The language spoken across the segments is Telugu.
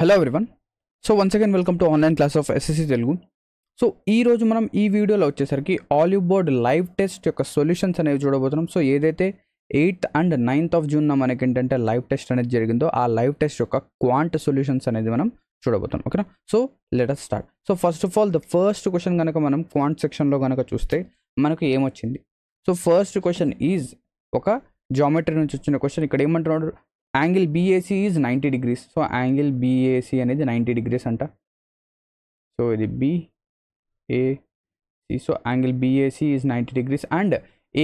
Hello everyone so once again welcome to online class of SSC Telugu so ఈ రోజు మనం ఈ వీడియోలో వచ్చేసరికి ఆలివ్ బోర్డ్ లైవ్ టెస్ట్ యొక్క సొల్యూషన్స్ అనేవి చూడబోతున్నాం సో ఏదైతే ఎయిత్ అండ్ నైన్త్ ఆఫ్ జూన్న మనకి ఏంటంటే లైవ్ టెస్ట్ అనేది జరిగిందో ఆ లైవ్ టెస్ట్ యొక్క క్వాంట్ సొల్యూషన్స్ అనేది మనం చూడబోతున్నాం ఓకేనా so let us start so first of all the first question కనుక మనం క్వాంట్ సెక్షన్లో కనుక చూస్తే మనకు ఏమొచ్చింది సో ఫస్ట్ క్వశ్చన్ ఈజ్ ఒక జామెట్రీ నుంచి వచ్చిన క్వశ్చన్ ఇక్కడ ఏమంటున్నాడు angle BAC is ninety degrees so angle BAC అనేది నైంటీ డిగ్రీస్ అంట సో ఇది BAC so angle BAC is ninety degrees and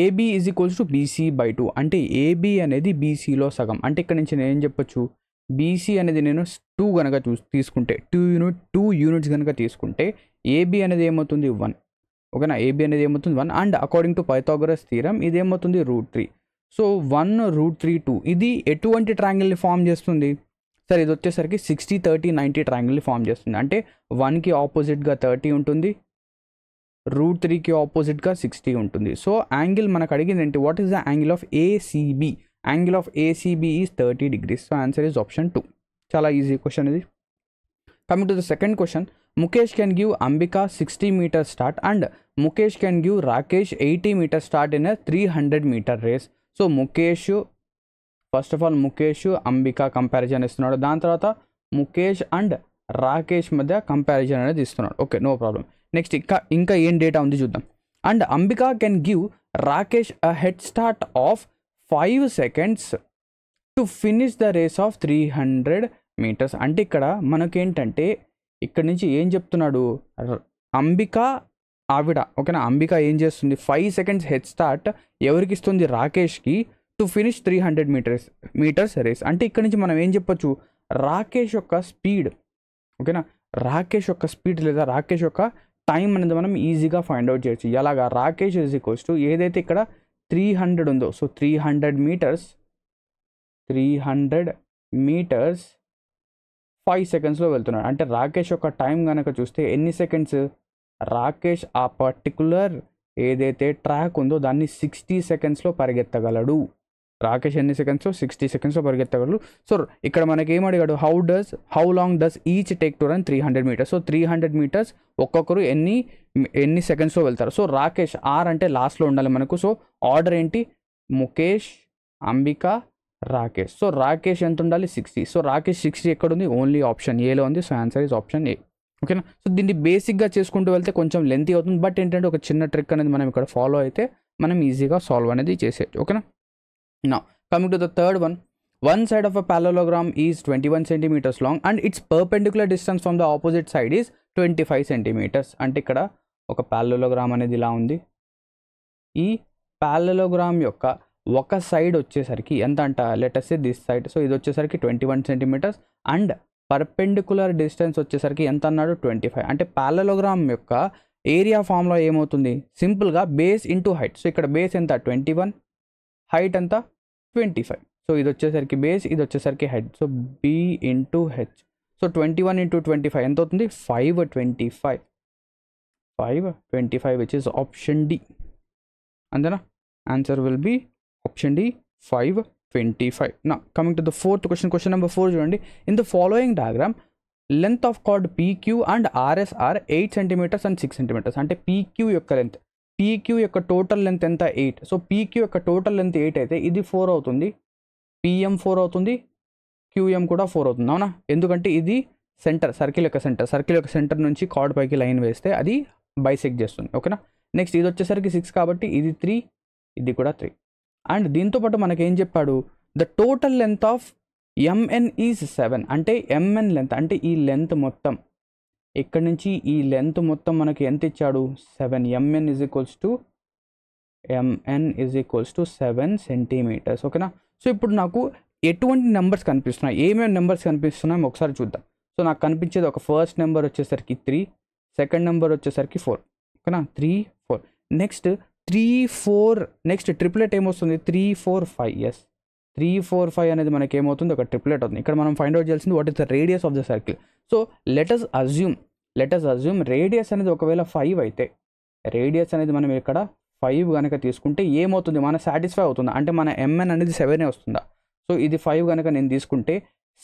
AB is equals to BC by two అంటే ఏబీ అనేది బీసీలో సగం అంటే ఇక్కడ నుంచి నేను ఏం చెప్పొచ్చు బీసీ అనేది నేను టూ కనుక చూ తీసుకుంటే టూ యూనిట్ టూ యూనిట్స్ కనుక తీసుకుంటే ఏబీ అనేది ఏమవుతుంది వన్ ఓకేనా ఏబీ అనేది ఏమవుతుంది one and according to Pythagoras ఇది ఇదేమవుతుంది root three so one root three two ఇది ఎటువంటి ట్రాంగిల్ని ఫామ్ చేస్తుంది సార్ ఇది వచ్చేసరికి సిక్స్టీ థర్టీ నైంటీ ట్రాంగిల్ని ఫామ్ చేస్తుంది అంటే వన్కి ఆపోజిట్గా థర్టీ ఉంటుంది రూట్ త్రీకి ఆపోజిట్గా సిక్స్టీ ఉంటుంది సో యాంగిల్ మనకు అడిగింది ఏంటి what is the angle of ACB angle of ACB is thirty degrees so answer is option two చాలా ఈజీ క్వశ్చన్ ఇది coming to the second question Mukesh can give Ambika sixty metre start and Mukesh can give Rakesh eighty metre start in three hundred metre race so Mukesh first of all Mukesh Ambika comparison ఇస్తున్నాడు దాని తర్వాత ముఖేష్ అండ్ రాకేష్ మధ్య కంపారిజన్ అనేది ఇస్తున్నాడు ఓకే నో ప్రాబ్లం నెక్స్ట్ ఇంకా ఇంకా ఏం డేటా ఉంది చూద్దాం and Ambika can give Rakesh a head start of five seconds to finish the race of three hundred metres అంటే ఇక్కడ మనకేంటంటే ఇక్కడ నుంచి ఏం చెప్తున్నాడు అంబిక ఆవిడ ఓకేనా అంబిక ఏం చేస్తుంది ఫైవ్ సెకండ్స్ హెడ్ స్టార్ట్ ఎవరికి ఇస్తుంది రాకేష్కి to finish three hundred metres metres race అంటే ఇక్కడ నుంచి మనం ఏం చెప్పొచ్చు రాకేష్ యొక్క స్పీడ్ ఓకేనా రాకేష్ యొక్క స్పీడ్ లేదా రాకేష్ యొక్క టైం అనేది మనం ఈజీగా ఫైండ్ అవుట్ చేయొచ్చు ఎలాగా రాకేష్ ఈజ్ ఈక్వల్స్ టు ఏదైతే ఇక్కడ త్రీ హండ్రెడ్ ఉందో so three hundred metres three hundred metres five సెకండ్స్లో వెళ్తున్నాడు అంటే రాకేష్ యొక్క టైం కనుక చూస్తే ఎన్ని సెకండ్స్ రాకేష్ ఆ పర్టికులర్ ఏదైతే ట్రాక్ ఉందో దాన్ని సిక్స్టీ సెకండ్స్లో పరిగెత్తగలడు రాకేష్ ఎన్ని సెకండ్స్ సిక్స్టీ సెకండ్స్లో పరిగెత్తగలడు సో ఇక్కడ మనకి ఏం అడిగాడు how does how long does each take to run three hundred metres so three hundred metres ఒక్కొక్కరు ఎన్ని ఎన్ని సెకండ్స్లో వెళ్తారు సో రాకేష్ ఆర్ అంటే లాస్ట్లో ఉండాలి మనకు సో ఆర్డర్ ఏంటి ముఖేష్ అంబిక రాకేష్ సో రాకేష్ ఎంత ఉండాలి సిక్స్టీ సో రాకేష్ సిక్స్టీ ఎక్కడ ఉంది ఓన్లీ ఆప్షన్ ఏలో ఉంది so answer is option A ఓకేనా సో దీన్ని బేసిక్గా చేసుకుంటూ వెళ్తే కొంచెం లెంతీ అవుతుంది బట్ ఏంటంటే ఒక చిన్న ట్రిక్ అనేది మనం ఇక్కడ ఫాలో అయితే మనం ఈజీగా సాల్వ్ అనేది చేసేయచ్చు ఓకేనా నా coming to the third one one side of a parallelogram is twenty one centimetres long and its perpendicular distance from the opposite side is twenty five centimetres అంటే ఇక్కడ ఒక ప్యాలలోగ్రామ్ అనేది ఇలా ఉంది ఈ ప్యాలలోగ్రామ్ యొక్క ఒక సైడ్ వచ్చేసరికి ఎంత అంట లెటెస్ట్ దిస్ సైడ్ సో ఇది వచ్చేసరికి twenty one centimetres and perpendicular distance వచ్చేసరికి ఎంత అన్నాడు ట్వంటీ ఫైవ్ అంటే ప్యాలలోగ్రామ్ యొక్క ఏరియా ఫామ్లో ఏమవుతుంది సింపుల్గా బేస్ ఇంటూ హైట్ సో ఇక్కడ బేస్ ఎంత ట్వంటీ వన్ హైట్ ఎంత ట్వంటీ ఫైవ్ సో ఇది వచ్చేసరికి బేస్ ఇది వచ్చేసరికి height so B into H so twenty one into twenty five ఎంత అవుతుంది five twenty five five twenty five which is option D అంతేనా answer will be option D five twenty five నా coming to the fourth question question number four చూడండి in the following diagram length of chord PQ and RS are eight centimetres and six centimetres అంటే పీక్యూ యొక్క లెంత్ పీక్యూ యొక్క టోటల్ లెంత్ ఎంత ఎయిట్ సో పీక్యూ యొక్క టోటల్ లెంత్ ఎయిట్ అయితే ఇది ఫోర్ అవుతుంది పిఎం ఫోర్ అవుతుంది క్యూఎం కూడా ఫోర్ అవుతుంది అవునా ఎందుకంటే ఇది సెంటర్ సర్కిల్ యొక్క సెంటర్ సర్కిల్ యొక్క సెంటర్ నుంచి కార్డ్ పైకి లైన్ వేస్తే అది బైసెక్ చేస్తుంది ఓకేనా నెక్స్ట్ ఇది వచ్చేసరికి సిక్స్ కాబట్టి ఇది త్రీ ఇది కూడా త్రీ అండ్ దీంతోపాటు మనకేం చెప్పాడు the total length of MN is seven అంటే ఎంఎన్ లెంత్ అంటే ఈ లెంత్ మొత్తం ఇక్కడ నుంచి ఈ లెంత్ మొత్తం మనకి ఎంత ఇచ్చాడు seven MN is equals to MN is equals to seven centimetres ఓకేనా సో ఇప్పుడు నాకు ఎటువంటి నెంబర్స్ కనిపిస్తున్నాయి ఏమేమి నెంబర్స్ కనిపిస్తున్నాయో ఒకసారి చూద్దాం సో నాకు కనిపించేది ఒక ఫస్ట్ నెంబర్ వచ్చేసరికి త్రీ సెకండ్ నెంబర్ వచ్చేసరికి ఫోర్ ఓకేనా three four next three four next triplet ఏమొస్తుంది three four five yes three four five అనేది మనకి ఏమవుతుంది ఒక ట్రిప్లెట్ అవుతుంది ఇక్కడ మనం ఫైండ్ అవుట్ చేయాల్సింది what is the radius of the circle so let us assume let us assume radius అనేది ఒకవేళ ఫైవ్ అయితే రేడియస్ అనేది మనం ఇక్కడ ఫైవ్ కనుక తీసుకుంటే ఏమవుతుంది మన సాటిస్ఫై అవుతుందా అంటే మన ఎంఎన్ అనేది సెవెనే వస్తుందా సో ఇది ఫైవ్ కనుక నేను తీసుకుంటే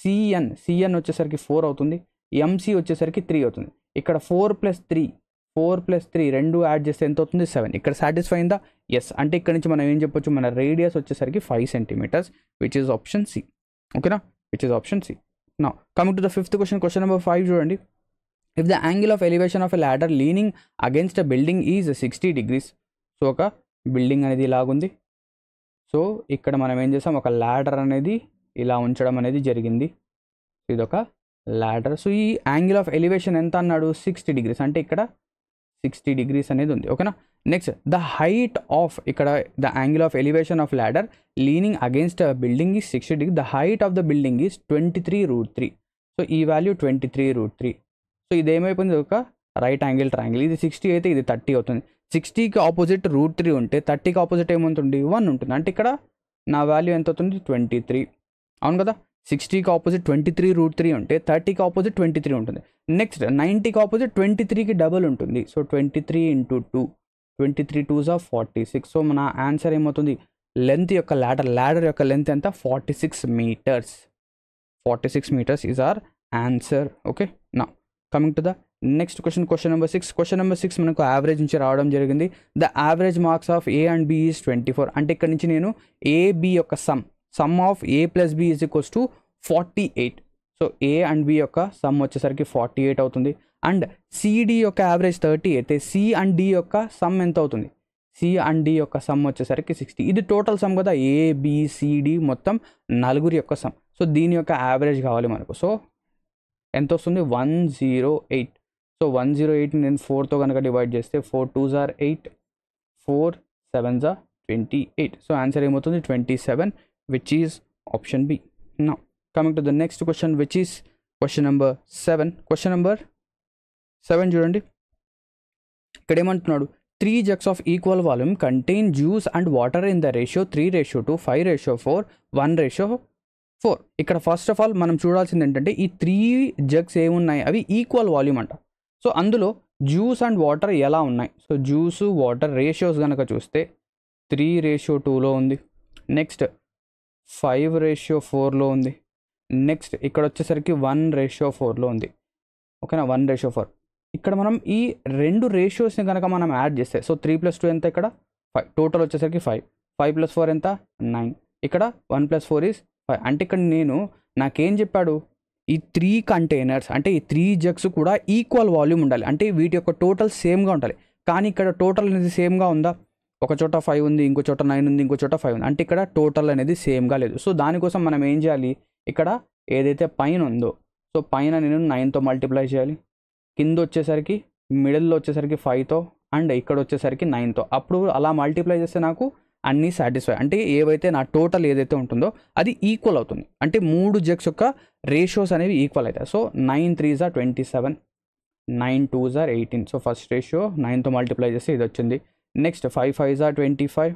సిఎన్ సిఎన్ వచ్చేసరికి ఫోర్ అవుతుంది ఎంసీ వచ్చేసరికి త్రీ అవుతుంది ఇక్కడ four plus three four plus three రెండు యాడ్ చేస్తే ఎంత అవుతుంది సెవెన్ ఇక్కడ సాటిస్ఫై అయిందా ఎస్ అంటే ఇక్కడ నుంచి మనం ఏం చెప్పొచ్చు మన రేడియస్ వచ్చేసరికి five centimetres which is option C ఓకేనా విచ్ ఇస్ ఆప్షన్ సి నా coming to the fifth question question number five చూడండి if the angle of elevation of a ladder leaning against a building is sixty degrees so ఒక బిల్డింగ్ అనేది ఇలాగుంది సో ఇక్కడ మనం ఏం చేసాం ఒక ల్యాడర్ అనేది ఇలా ఉంచడం అనేది జరిగింది ఇదొక ల్యాడర్ సో ఈ యాంగిల్ ఆఫ్ ఎలివేషన్ ఎంత అన్నాడు సిక్స్టీ డిగ్రీస్ అంటే ఇక్కడ సిక్స్టీ డిగ్రీస్ అనేది ఉంది ఓకేనా నెక్స్ట్ ద హైట్ ఆఫ్ ఇక్కడ the angle of elevation of ladder leaning against building is sixty degree the height of the building is twenty three root three so ఈ value twenty three root three so ఇది ఏమైపోయింది ఒక రైట్ యాంగిల్ ట్రయాంగిల్ ఇది సిక్స్టీ అయితే ఇది థర్టీ అవుతుంది సిక్స్టీకి ఆపోజిట్ రూట్ త్రీ ఉంటే థర్టీకి ఆపోజిట్ ఏముంటుంది వన్ ఉంటుంది అంటే ఇక్కడ నా వాల్యూ ఎంత అవుతుంది ట్వంటీ త్రీ అవును కదా సిక్స్టీకి opposite twenty three root three ఉంటే థర్టీకి ఆపోజిట్ ట్వంటీ త్రీ ఉంటుంది నెక్స్ట్ నైంటీకి ఆపోజిట్ ట్వంటీ త్రీకి డబుల్ ఉంటుంది so twenty three into two twenty three twos of forty six so మన ఆన్సర్ ఏమవుతుంది లెంత్ యొక్క ల్యాడర్ ల్యాడర్ యొక్క లెంత్ ఎంత forty six metres forty six metres is our answer okay నా coming to the next question question number six question number six మనకు యావరేజ్ నుంచి రావడం జరిగింది the average marks of A and B is twenty four అంటే ఇక్కడ నుంచి నేను ఏబి యొక్క sum sum of A plus B is equals to forty eight so A and B యొక్క సమ్ వచ్చేసరికి ఫార్టీ ఎయిట్ అవుతుంది అండ్ సిడి యొక్క యావరేజ్ థర్టీ అయితే సి అండ్ డి యొక్క సమ్ ఎంత అవుతుంది సి అండ్ డి యొక్క సమ్ వచ్చేసరికి సిక్స్టీ ఇది టోటల్ సమ్ కదా ఏబిసిడి మొత్తం నలుగురి యొక్క సమ్ సో దీని యొక్క యావరేజ్ కావాలి మనకు సో ఎంత వస్తుంది one zero eight so one zero eight నేను ఫోర్తో కనుక డివైడ్ చేస్తే ఫోర్ టూ జార్ ఎయిట్ ఫోర్ సెవెన్ జా ట్వంటీ ఎయిట్ సో ఆన్సర్ ఏమవుతుంది twenty seven which is option B. Now coming to the next question which is question number 7. Question number 7 చూడండి ఇక్కడ ఏమంటున్నాడు three jugs of equal volume contain juice and water in the ratio three ratio two five ratio four one ratio four ఇక్కడ ఫస్ట్ ఆఫ్ ఆల్ మనం చూడాల్సింది ఏంటంటే ఈ త్రీ జగ్స్ ఏమున్నాయి అవి ఈక్వల్ వాల్యూమ్ అంట సో అందులో జ్యూస్ అండ్ వాటర్ ఎలా ఉన్నాయి సో జ్యూస్ వాటర్ రేషియోస్ కనుక చూస్తే త్రీ రేషియో టూలో ఉంది నెక్స్ట్ ఫైవ్ రేషియో ఫోర్లో ఉంది నెక్స్ట్ ఇక్కడ వచ్చేసరికి వన్ రేషియో ఫోర్లో ఉంది ఓకేనా వన్ రేషియో ఫోర్ ఇక్కడ మనం ఈ రెండు రేషియోస్ని కనుక మనం యాడ్ చేస్తే సో త్రీ ప్లస్ టూ ఎంత ఇక్కడ ఫైవ్ టోటల్ వచ్చేసరికి ఫైవ్ ఫైవ్ ప్లస్ ఫోర్ ఎంత నైన్ ఇక్కడ one plus four is five అంటే ఇక్కడ నేను నాకేం చెప్పాడు ఈ త్రీ కంటైనర్స్ అంటే ఈ త్రీ జగ్స్ కూడా ఈక్వల్ వాల్యూమ్ ఉండాలి అంటే వీటి యొక్క టోటల్ సేమ్గా ఉండాలి కానీ ఇక్కడ టోటల్ అనేది సేమ్గా ఉందా ఒక చోట ఫైవ్ ఉంది ఇంకో చోట నైన్ ఉంది ఇంకో చోట ఫైవ్ ఉంది అంటే ఇక్కడ టోటల్ అనేది సేమ్గా లేదు సో దానికోసం మనం ఏం చేయాలి ఇక్కడ ఏదైతే పైన ఉందో సో పైన నేను నైన్తో మల్టిప్లై చేయాలి కింద వచ్చేసరికి మిడిల్లో వచ్చేసరికి ఫైవ్తో అండ్ ఇక్కడ వచ్చేసరికి నైన్తో అప్పుడు అలా మల్టిప్లై చేస్తే నాకు అన్నీ సాటిస్ఫై అంటే ఏవైతే నా టోటల్ ఏదైతే ఉంటుందో అది ఈక్వల్ అవుతుంది అంటే మూడు జెక్స్ యొక్క రేషియోస్ అనేవి ఈక్వల్ అవుతాయి so nine three jar twenty seven nine two జార్ ఎయిటీన్ సో ఫస్ట్ రేషియో నైన్తో మల్టిప్లై చేస్తే ఇది వచ్చింది నెక్స్ట్ ఫైవ్ ఫైవ్ జా ట్వంటీ ఫైవ్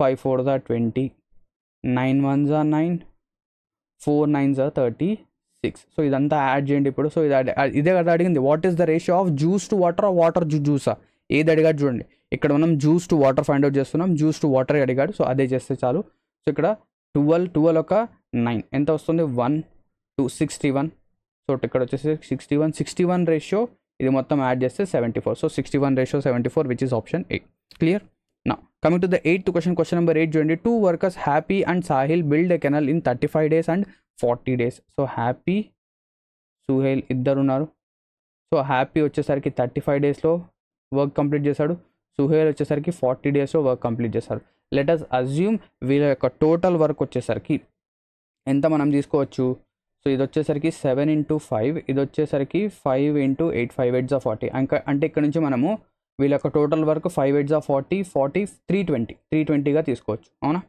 ఫైవ్ ఫోర్ జా ట్వంటీ నైన్ వన్ జా నైన్ ఫోర్ నైన్ జా థర్టీ సిక్స్ సో ఇదంతా యాడ్ చేయండి ఇప్పుడు సో ఇది ఇదే కదా అడిగింది what is the ratio of juice to water of water జ్యూసా ఏది అడిగాడు చూడండి ఇక్కడ మనం juice to water find out చేస్తున్నాం జ్యూస్ టు వాటర్ అడిగాడు సో అదే చేస్తే చాలు సో ఇక్కడ ట్వెల్వ్ ట్వెల్వ్ ఒక నైన్ ఎంత వస్తుంది one two sixty one so ఇక్కడ వచ్చేసి sixty one sixty one ratio ఇది మొత్తం యాడ్ చేస్తే seventy four so sixty one ratio seventy four which is option A clear నా coming to the eighth question question number eight చూడండి two workers Happy and Sahil build a canal in thirty five days and forty days so Happy Suhail ఇద్దరు ఉన్నారు సో హ్యాపీ వచ్చేసరికి థర్టీ ఫైవ్ డేస్లో వర్క్ కంప్లీట్ చేశాడు సుహేల్ వచ్చేసరికి ఫార్టీ డేస్లో వర్క్ కంప్లీట్ చేశారు లెటస్ అజ్యూమ్ వీళ్ళ యొక్క టోటల్ వర్క్ వచ్చేసరికి ఎంత మనం తీసుకోవచ్చు సో ఇది వచ్చేసరికి సెవెన్ ఇంటూ ఫైవ్ ఇది వచ్చేసరికి five into eight five eights of forty ఇంకా అంటే ఇక్కడ నుంచి మనము వీళ్ళ యొక్క total work five eights of forty forty three twenty three ట్వంటీగా తీసుకోవచ్చు అవునా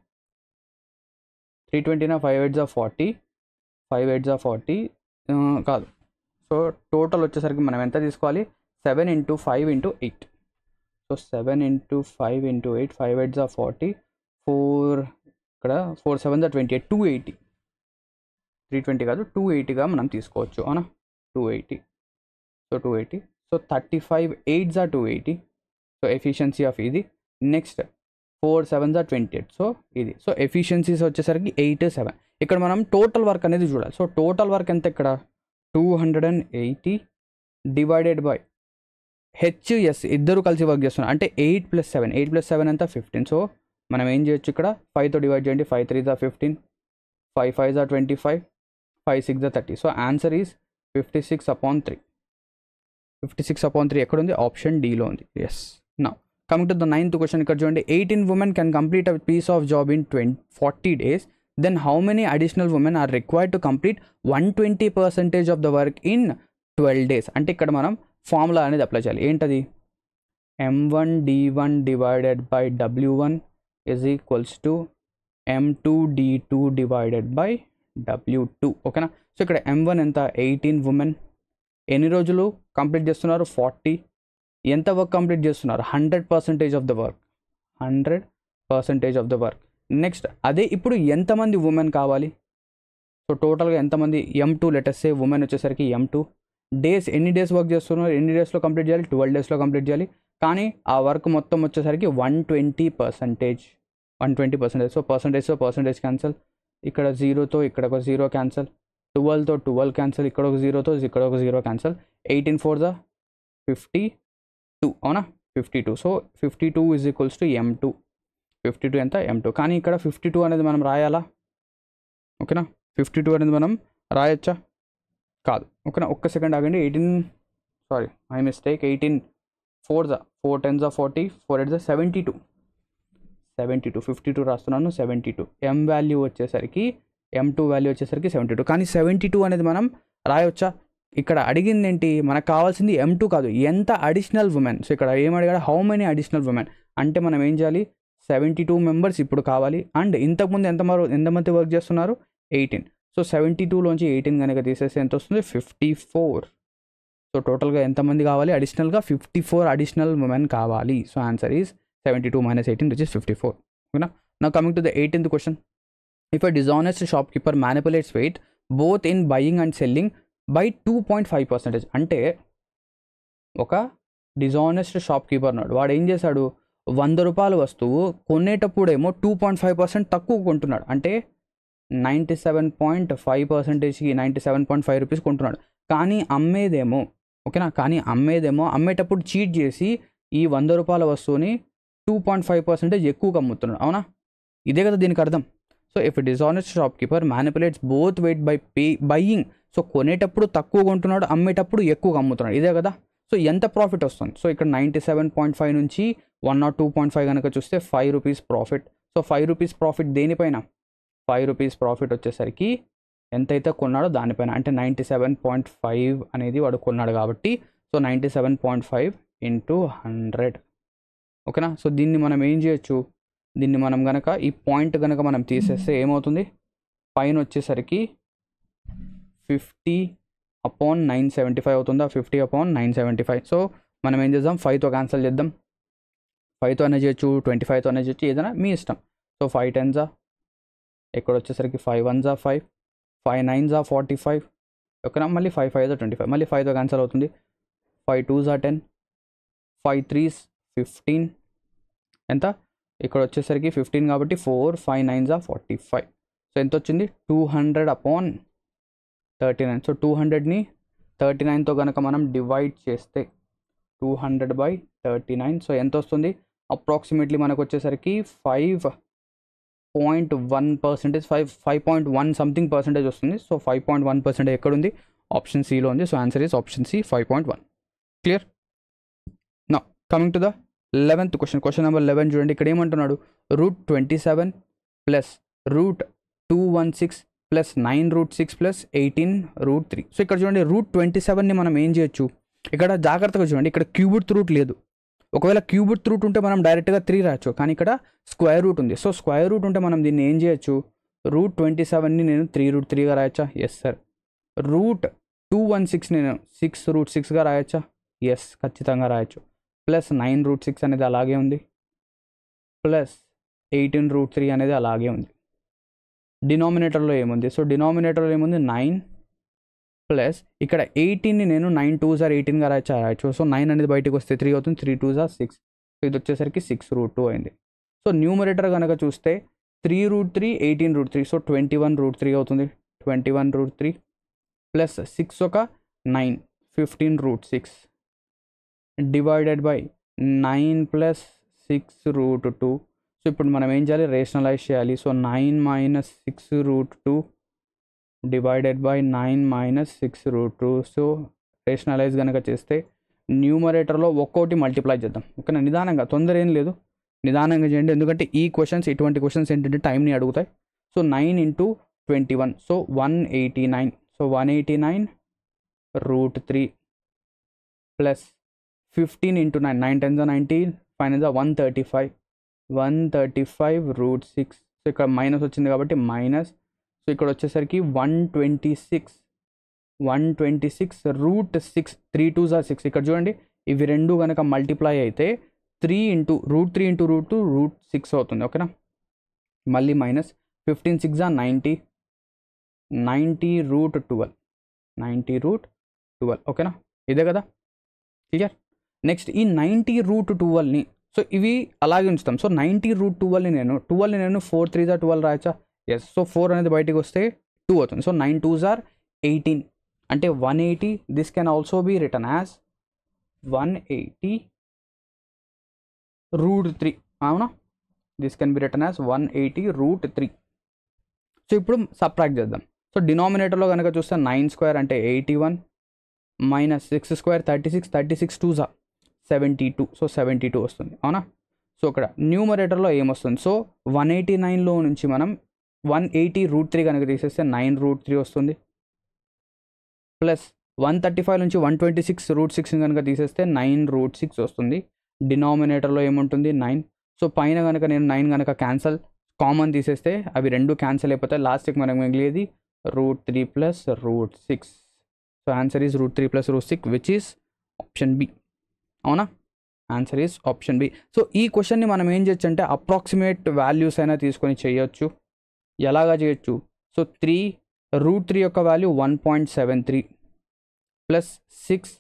త్రీ ట్వంటీనా five eights of forty five eights of forty కాదు సో టోటల్ వచ్చేసరికి మనం ఎంత తీసుకోవాలి seven into five into eight so seven into five into eight five eights of forty four ఇక్కడ four seven the twenty eight two eighty three twenty కాదు టూ ఎయిటీగా మనం తీసుకోవచ్చు అవునా two eighty so two eighty so thirty five eight జా two eighty so efficiency of ఇది నెక్స్ట్ ఫోర్ సెవెన్ జా ట్వంటీ ఎయిట్ సో ఇది సో ఎఫిషియన్సీస్ వచ్చేసరికి ఎయిట్ సెవెన్ ఇక్కడ మనం టోటల్ వర్క్ అనేది చూడాలి సో టోటల్ వర్క్ ఎంత ఇక్కడ two hundred and eighty divided by HS ఇద్దరు కలిసి వర్క్ చేస్తున్నారు అంటే eight plus seven eight plus seven అంతా ఫిఫ్టీన్ సో మనం ఏం చేయొచ్చు ఇక్కడ ఫైవ్తో డివైడ్ చేయండి ఫైవ్ త్రీ జా ఫిఫ్టీన్ ఫైవ్ ఫైవ్ జా twenty five five six thirty so answer is fifty six upon three fifty six upon three ఎక్కడ ఉంది ఆప్షన్ డీలో ఉంది yes now coming to the ninth question ఇక్కడ చూడండి eighteen women can complete a piece of job in twenty forty days then how many additional women are required to complete one twenty percentage of the work in twelve days అంటే ఇక్కడ మనం ఫార్ములా అనేది అప్లై చేయాలి ఏంటది M one D one divided by W one is equals to M two D two divided by W two ఓకేనా సో ఇక్కడ ఎం వన్ ఎంత ఎయిటీన్ ఉమెన్ ఎన్ని రోజులు కంప్లీట్ చేస్తున్నారు ఫార్టీ ఎంత వర్క్ కంప్లీట్ చేస్తున్నారు hundred percentage of the work hundred percentage of the work next అదే ఇప్పుడు ఎంతమంది ఉమెన్ కావాలి సో టోటల్గా ఎంతమంది ఎం టూ లెటర్స్ ఏ ఉమెన్ వచ్చేసరికి ఎం టూ డేస్ ఎన్ని డేస్ వర్క్ చేస్తున్నారు ఎన్ని డేస్లో కంప్లీట్ చేయాలి ట్వెల్వ్ డేస్లో కంప్లీట్ చేయాలి కానీ ఆ వర్క్ మొత్తం వచ్చేసరికి one twenty percentage one twenty percentage so percentage so percentage cancel ఇక్కడ జీరోతో ఇక్కడ ఒక జీరో క్యాన్సల్ ట్వెల్వ్తో ట్వెల్వ్ క్యాన్సల్ ఇక్కడ ఒక జీరోతో ఇక్కడ ఒక zero cancel eighteen four the fifty two అవునా fifty two so fifty two is equals to M two fifty two ఎంత ఎం టూ కానీ ఇక్కడ ఫిఫ్టీ టూ అనేది మనం రాయాలా ఓకేనా ఫిఫ్టీ టూ అనేది మనం రాయొచ్చా కాదు ఓకేనా ఒక్క సెకండ్ ఆగండి eighteen sorry I mistake eighteen four the four ten of forty four eight the seventy two seventy two fifty two రాస్తున్నాను సెవెంటీ టూ ఎం వాల్యూ వచ్చేసరికి ఎం టూ వాల్యూ వచ్చేసరికి సెవెంటీ టూ కానీ సెవెంటీ టూ అనేది మనం రాయొచ్చా ఇక్కడ అడిగింది ఏంటి మనకు కావాల్సింది ఎం టూ కాదు ఎంత అడిషనల్ ఉమెన్ సో ఇక్కడ ఏం అడిగాడు హౌ మెనీ అడిషనల్ ఉమెన్ అంటే మనం ఏం చేయాలి సెవెంటీ టూ మెంబర్స్ ఇప్పుడు కావాలి అండ్ ఇంతకుముందు ఎంత ఎంతమంది వర్క్ చేస్తున్నారు ఎయిటీన్ సో సెవెంటీ టూలోంచి ఎయిటీన్ కనుక తీసేస్తే ఎంత వస్తుంది ఫిఫ్టీ ఫోర్ సో టోటల్గా ఎంతమంది కావాలి అడిషనల్గా ఫిఫ్టీ ఫోర్ అడిషనల్ ఉమెన్ కావాలి so answer is seventy two eighteen minus fifty four ఓకేనా నా coming to the eighteenth question if I dishonest shop keeper manipulates weight both in buying and selling by two point five percentage అంటే ఒక డిజానెస్ట్ షాప్ కీపర్ నాడు వాడు ఏం చేశాడు వంద రూపాయల వస్తువు కొనేటప్పుడేమో టూ పాయింట్ ఫైవ్ పర్సెంట్ తక్కువ కొంటున్నాడు అంటే నైంటీ సెవెన్ పాయింట్ ఫైవ్ పర్సెంటేజ్కి ninety seven point five rupees కొంటున్నాడు కానీ అమ్మేదేమో ఓకేనా కానీ అమ్మేదేమో అమ్మేటప్పుడు చీట్ చేసి ఈ వంద రూపాయల వస్తువుని టూ పాయింట్ ఫైవ్ పర్సెంటేజ్ ఎక్కువ అమ్ముతున్నాడు అవునా ఇదే కదా దీనికి అర్థం so if dishonest shop keeper manipulates both weight by pay buying so కొనేటప్పుడు తక్కువ కొంటున్నాడు అమ్మేటప్పుడు ఎక్కువ అమ్ముతున్నాడు ఇదే కదా సో ఎంత ప్రాఫిట్ వస్తుంది సో ఇక్కడ నైంటీ సెవెన్ పాయింట్ ఫైవ్ నుంచి one nought two point five కనుక చూస్తే five rupees profit so five rupees profit దేనిపైన ఫైవ్ రూపీస్ ప్రాఫిట్ వచ్చేసరికి ఎంతైతే కొన్నాడో దానిపైన అంటే నైంటీ సెవెన్ పాయింట్ ఫైవ్ అనేది వాడు కొన్నాడు కాబట్టి so ninety seven point five into hundred ఓకేనా సో దీన్ని మనం ఏం చేయొచ్చు దీన్ని మనం కనుక ఈ పాయింట్ కనుక మనం తీసేస్తే ఏమవుతుంది పైన వచ్చేసరికి fifty upon nine seventy five అవుతుందా fifty upon nine seventy five so మనం ఏం చేద్దాం ఫైవ్తో క్యాన్సిల్ చేద్దాం ఫైవ్తో అనే చేయొచ్చు ట్వంటీ ఫైవ్తో అనే చేయొచ్చు ఏదైనా మీ ఇష్టం సో ఫైవ్ టెన్సా ఇక్కడ వచ్చేసరికి ఫైవ్ వన్సా ఫైవ్ ఫైవ్ నైన్సా ఫార్టీ ఫైవ్ ఓకేనా మళ్ళీ ఫైవ్ ఫైవ్ ట్వంటీ ఫైవ్ మళ్ళీ ఫైవ్తో క్యాన్సిల్ అవుతుంది ఫైవ్ టూ జా టెన్ ఫైవ్ త్రీస్ ఫిఫ్టీన్ ఎంత ఇక్కడ వచ్చేసరికి ఫిఫ్టీన్ కాబట్టి ఫోర్ ఫైవ్ నైన్స్ ఆ ఫార్టీ ఫైవ్ సో ఎంత వచ్చింది two hundred upon thirty nine so two హండ్రెడ్ని థర్టీ నైన్తో కనుక మనం డివైడ్ చేస్తే two hundred by thirty nine so ఎంత వస్తుంది అప్రాక్సిమేట్లీ మనకు వచ్చేసరికి five point one percentage five five point one something percentage వస్తుంది so five point one percentage ఎక్కడ ఉంది ఆప్షన్ సిలో ఉంది so answer is option C five point one clear నా coming to the eleventh question question number eleven చూడండి ఇక్కడ ఏమంటున్నాడు root twenty seven plus root two one six plus nine root six plus eighteen root three so ఇక్కడ చూడండి రూట్ ట్వంటీ సెవెన్ని మనం ఏం చేయొచ్చు ఇక్కడ జాగ్రత్తగా చూడండి ఇక్కడ క్యూబుడ్ రూట్ లేదు ఒకవేళ క్యూబుడ్ రూట్ ఉంటే మనం డైరెక్ట్గా త్రీ రాయచ్చు కానీ ఇక్కడ స్క్వేర్ రూట్ ఉంది సో స్క్వేర్ రూట్ ఉంటే మనం దీన్ని ఏం చేయొచ్చు రూట్ ట్వంటీ సెవెన్ని నేను త్రీ రూట్ త్రీగా రాయొచ్చా yes sir root two one six నేను సిక్స్ రూట్ సిక్స్గా రాయొచ్చా ఎస్ ఖచ్చితంగా రాయొచ్చు ప్లస్ నైన్ రూట్ సిక్స్ అనేది అలాగే ఉంది ప్లస్ ఎయిటీన్ రూట్ త్రీ అనేది అలాగే ఉంది డినామినేటర్లో ఏముంది సో డినామినేటర్లో ఏముంది నైన్ ప్లస్ ఇక్కడ ఎయిటీన్ని నేను నైన్ టూ జార్ ఎయిటీన్గా రాయచ్చు సో నైన్ అనేది బయటకు వస్తే త్రీ అవుతుంది త్రీ టూ జార్ సిక్స్ సో ఇది వచ్చేసరికి సిక్స్ రూట్ టూ అయింది సో న్యూమరేటర్ కనుక చూస్తే three root three eighteen root three so twenty one root three అవుతుంది twenty one root three plus six ఒక nine fifteen root six divided by nine plus six root two so ఇప్పుడు మనం ఏం చేయాలి రేషనలైజ్ చేయాలి so nine minus six root two divided by nine minus six root two so rationalise కనుక చేస్తే న్యూమరేటర్లో ఒక్కోటి మల్టిప్లై చేద్దాం ఓకేనా నిదానంగా తొందర ఏం లేదు నిదానంగా చేయండి ఎందుకంటే ఈ క్వశ్చన్స్ ఇటువంటి క్వశ్చన్స్ ఏంటంటే టైంని అడుగుతాయి so nine into twenty one so one eighty nine so one eighty nine root three plus fifteen into nine nine tens nineteen finals one thirty five one thirty five root six so ఇక్కడ మైనస్ వచ్చింది కాబట్టి మైనస్ సో ఇక్కడ వచ్చేసరికి one twenty six one twenty six root six three two జా సిక్స్ ఇక్కడ చూడండి ఇవి రెండు కనుక మల్టిప్లై అయితే three into root three into root two root six అవుతుంది ఓకేనా మళ్ళీ మైనస్ ఫిఫ్టీన్ సిక్స్ ఆ ninety ninety root twelve ninety root twelve ఓకేనా ఇదే కదా క్లియర్ నెక్స్ట్ ఈ నైంటీ రూట్ టువల్ని సో ఇవి అలాగే ఉంచుతాం సో నైంటీ రూట్ టువల్ని నేను టువల్ని నేను ఫోర్ త్రీ జా ట్వెల్వ్ రాయచ్చా ఎస్ సో ఫోర్ అనేది బయటికి వస్తే టూ అవుతుంది సో నైన్ టూ జార్ ఎయిటీన్ అంటే one eighty this can also be written as one eighty root three అవునా this can be written as one eighty root three so ఇప్పుడు సబ్ట్రాక్ట్ చేద్దాం సో డినామినేటర్లో కనుక చూస్తే నైన్ స్క్వేర్ అంటే eighty one minus six square thirty six thirty six two జా seventy two so seventy two వస్తుంది అవునా సో ఇక్కడ న్యూమరేటర్లో ఏమొస్తుంది సో వన్ ఎయిటీ నైన్లో నుంచి మనం వన్ ఎయిటీ రూట్ త్రీ కనుక తీసేస్తే నైన్ రూట్ త్రీ వస్తుంది ప్లస్ వన్ థర్టీ ఫైవ్ నుంచి one twenty six root six కనుక తీసేస్తే నైన్ రూట్ సిక్స్ వస్తుంది డినామినేటర్లో ఏముంటుంది నైన్ సో పైన కనుక నేను నైన్ కనుక క్యాన్సల్ కామన్ తీసేస్తే అవి రెండు క్యాన్సల్ అయిపోతాయి లాస్ట్కి మనకు మిగిలేది root three plus root six so answer is root three plus root six which is option B అవునా answer is option B so ఈ క్వశ్చన్ని మనం ఏం చేయొచ్చు అంటే అప్రాక్సిమేట్ వాల్యూస్ అయినా తీసుకొని చేయొచ్చు ఎలాగా చేయొచ్చు సో త్రీ రూట్ త్రీ యొక్క value one point seven three plus six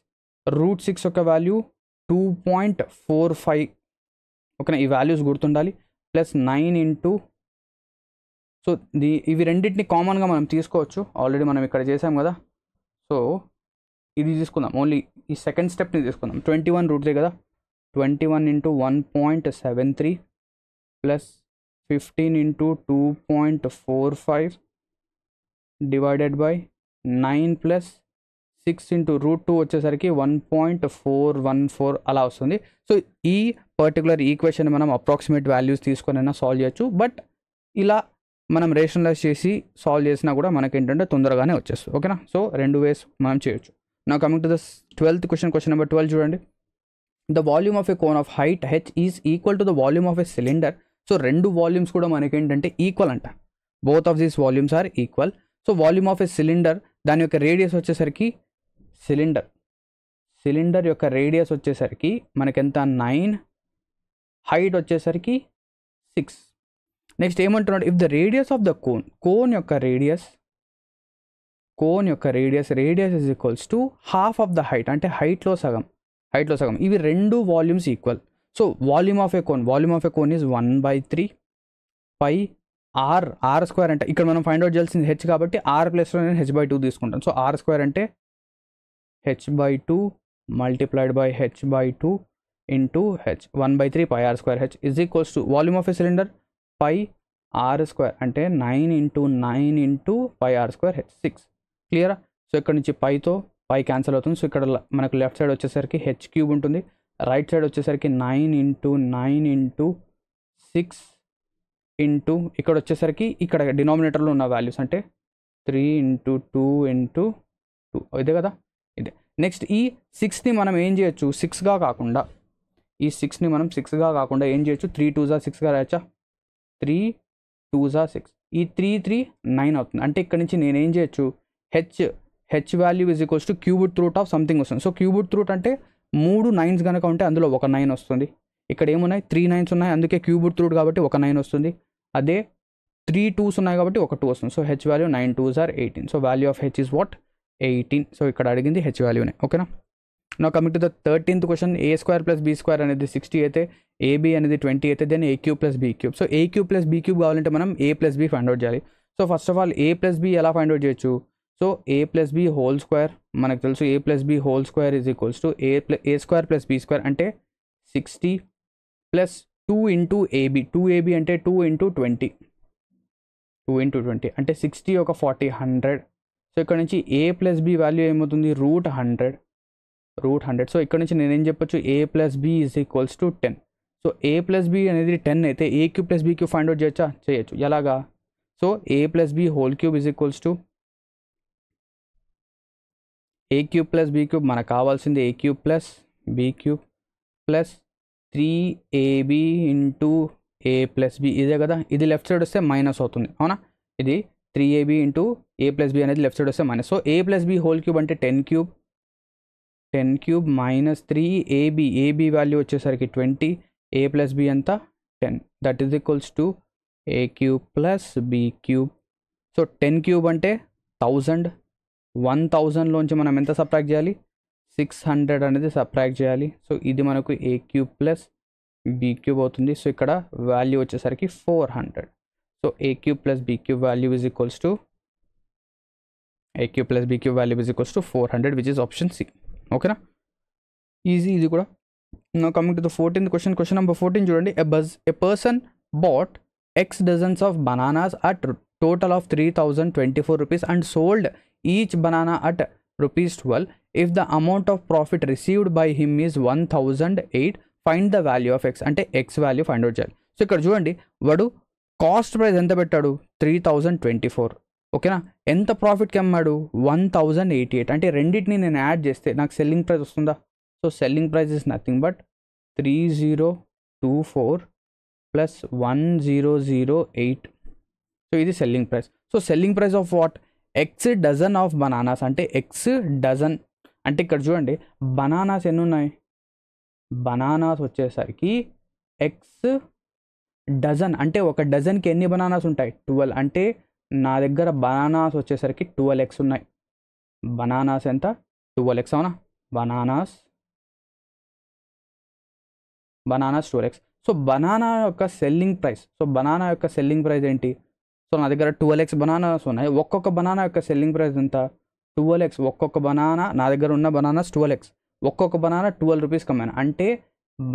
root six యొక్క value two point four five ఓకేనా ఈ వాల్యూస్ గుర్తుండాలి plus nine into so the ఇవి రెండింటిని కామన్గా మనం తీసుకోవచ్చు ఆల్రెడీ మనం ఇక్కడ చేసాం కదా సో ఇది తీసుకుందాం ఓన్లీ ఈ సెకండ్ స్టెప్ని తీసుకుందాం ట్వంటీ వన్ రూట్సే కదా twenty one into one point seven three plus fifteen into two point four five divided by nine plus six into root two వచ్చేసరికి one point four one four అలా వస్తుంది సో ఈ పర్టికులర్ ఈక్వేషన్ మనం అప్రాక్సిమేట్ వాల్యూస్ అయినా సాల్వ్ చేయొచ్చు బట్ ఇలా మనం రేషనలైజ్ చేసి సాల్వ్ చేసినా కూడా మనకి ఏంటంటే తొందరగానే వచ్చేస్తుంది ఓకేనా సో రెండు వేస్ మనం చేయొచ్చు now coming to the twelfth question question number twelve చూడండి. The volume of a cone of height H is equal to the volume of a cylinder so రెండు వాల్యూమ్స్ కూడా మనకి ఏంటంటే ఈక్వల్ అంట both of these volumes are equal so volume of a cylinder దాని యొక్క రేడియస్ వచ్చేసరికి సిలిండర్ సిలిండర్ యొక్క రేడియస్ వచ్చేసరికి మనకెంత నైన్ హైట్ వచ్చేసరికి సిక్స్ నెక్స్ట్ ఏమంటున్నాడు if the radius of the cone cone యొక్క రేడియస్ కోన్ యొక్క radius radius is equals to half of the height అంటే హైట్లో సగం హైట్లో సగం ఇవి రెండు volumes equal so volume of a cone volume of a cone is one by three pi r r square అంటే ఇక్కడ మనం ఫైండ్ అవుట్ చేయాల్సింది హెచ్ కాబట్టి ఆర్ ప్లేస్లో నేను హెచ్ బై టూ తీసుకుంటాను సో ఆర్ స్క్వేర్ అంటే h by two multiplied by h by two into h one by three pi r square h is equals to volume of a cylinder pi r square అంటే nine into nine into pi r square h six క్లియరా సో ఇక్కడ నుంచి పైతో పై క్యాన్సిల్ అవుతుంది సో ఇక్కడ మనకు లెఫ్ట్ సైడ్ వచ్చేసరికి హెచ్ క్యూబ్ ఉంటుంది రైట్ సైడ్ వచ్చేసరికి nine into nine into six into ఇక్కడ వచ్చేసరికి ఇక్కడ డినామినేటర్లో ఉన్న వాల్యూస్ అంటే three into two into two ఇదే కదా ఇదే నెక్స్ట్ ఈ సిక్స్ని మనం ఏం చేయొచ్చు సిక్స్గా కాకుండా ఈ సిక్స్ని మనం సిక్స్గా కాకుండా ఏం చేయొచ్చు త్రీ టూజా సిక్స్గా రాయచ్చా త్రీ టూజా సిక్స్ ఈ త్రీ త్రీ నైన్ అవుతుంది అంటే ఇక్కడ నుంచి నేనేం చేయొచ్చు h h value is equals to cubed root of something వస్తుంది సో క్యూబుడ్ రూట్ అంటే మూడు నైన్స్ కనుక ఉంటే అందులో ఒక నైన్ వస్తుంది ఇక్కడ ఏమున్నాయి త్రీ నైన్స్ ఉన్నాయి అందుకే క్యూబుడ్ రూట్ కాబట్టి ఒక నైన్ వస్తుంది అదే త్రీ టూస్ ఉన్నాయి కాబట్టి ఒక టూ వస్తుంది so h value nine twos are eighteen so value of h is what eighteen so ఇక్కడ అడిగింది హెచ్ వాల్యూనే ఓకేనా నా coming to the thirteenth question a square plus b square అనేది సిక్స్టీ అయితే ఏబీ అనేది ట్వంటీ అయితే then a cube plus b cube so a cube plus b cube కావాలంటే మనం a plus b find out చేయాలి so first of all a plus b ఎలా ఫైండ్ అవుట్ చేయొచ్చు so a plus b whole square మనకు తెలుసు a plus b whole square is equals to a plus a square plus b square అంటే sixty plus two into ab two ab అంటే two into twenty two into twenty అంటే సిక్స్టీ ఒక ఫార్టీ హండ్రెడ్ సో ఇక్కడ నుంచి ఏ ప్లస్ బి వాల్యూ ఏమవుతుంది root hundred root hundred so ఇక్కడ నుంచి నేనేం చెప్పొచ్చు a plus b is equals to ten so a plus B అనేది టెన్ అయితే a cube plus b cube find out చేయొచ్చా చేయొచ్చు ఎలాగా so a plus b whole cube is equals to a cube plus b cube మనకు కావాల్సింది a cube plus b cube plus three ab into a plus b ఇదే కదా ఇది లెఫ్ట్ సైడ్ వస్తే మైనస్ అవుతుంది అవునా ఇది three ab into a plus B అనేది లెఫ్ట్ సైడ్ వస్తే minus so a plus b whole cube అంటే ten cube ten cube minus three ab ab value వచ్చేసరికి ట్వంటీ ఏ ప్లస్ బి అంతా ten that is equals to a cube plus b cube so ten cube అంటే థౌజండ్ వన్ థౌజండ్లోంచి మనం ఎంత సబ్ట్రాక్ట్ చేయాలి సిక్స్ హండ్రెడ్ అనేది సబ్ట్రాక్ట్ చేయాలి సో ఇది మనకు a cube plus b cube అవుతుంది సో ఇక్కడ వాల్యూ వచ్చేసరికి four hundred so a cube plus b cube value is equals to a cube plus b cube value is equals to four hundred which is option C ఓకేనా ఈజీ ఇది కూడా నా coming to the fourteenth question question number fourteen చూడండి a buzz a person bought x dozens of bananas at total of three thousand twenty four rupees and sold each banana at rupees at if the amount of profit received by him by one thousand eight find the value of x అంటే ఎక్స్ వాల్యూ ఫైండ్ అవుట్ చేయాలి సో ఇక్కడ చూడండి వాడు కాస్ట్ ప్రైస్ ఎంత పెట్టాడు త్రీ థౌజండ్ ట్వంటీ ఫోర్ ఓకేనా ఎంత ప్రాఫిట్కి అమ్మాడు వన్ థౌజండ్ ఎయిటీ ఎయిట్ అంటే రెండింటిని నేను యాడ్ చేస్తే నాకు సెల్లింగ్ ప్రైస్ వస్తుందా so selling price is nothing but three zero two four plus one zero zero eight so ఇది selling price so selling price of what x dozen of bananas అంటే ఎక్స్ డజన్ అంటే ఇక్కడ చూడండి బనానాస్ ఎన్ని ఉన్నాయి బనానాస్ వచ్చేసరికి ఎక్స్ డజన్ అంటే ఒక డజన్కి ఎన్ని బనానాస్ ఉంటాయి ట్వెల్వ్ అంటే నా దగ్గర బనానాస్ వచ్చేసరికి ట్వెల్వ్ ఎక్స్ ఉన్నాయి బనానాస్ ఎంత ట్వెల్వ్ ఎక్స్ అవునా bananas bananas twelve x so banana యొక్క సెల్లింగ్ ప్రైస్ సో బనానా యొక్క సెల్లింగ్ ప్రైస్ ఏంటి సో నా దగ్గర ట్వెల్వ్ ఎక్స్ బనానాస్ ఉన్నాయి ఒక్కొక్క బనానా యొక్క సెల్లింగ్ ప్రైస్ ఎంత ట్వెల్వ్ ఎక్స్ ఒక్కొక్క బనానా నా దగ్గర ఉన్న బనానాస్ ట్వెల్వ్ ఎక్స్ ఒక్కొక్క బనానా ట్వెల్వ్ రూపీస్ కమ్మాను అంటే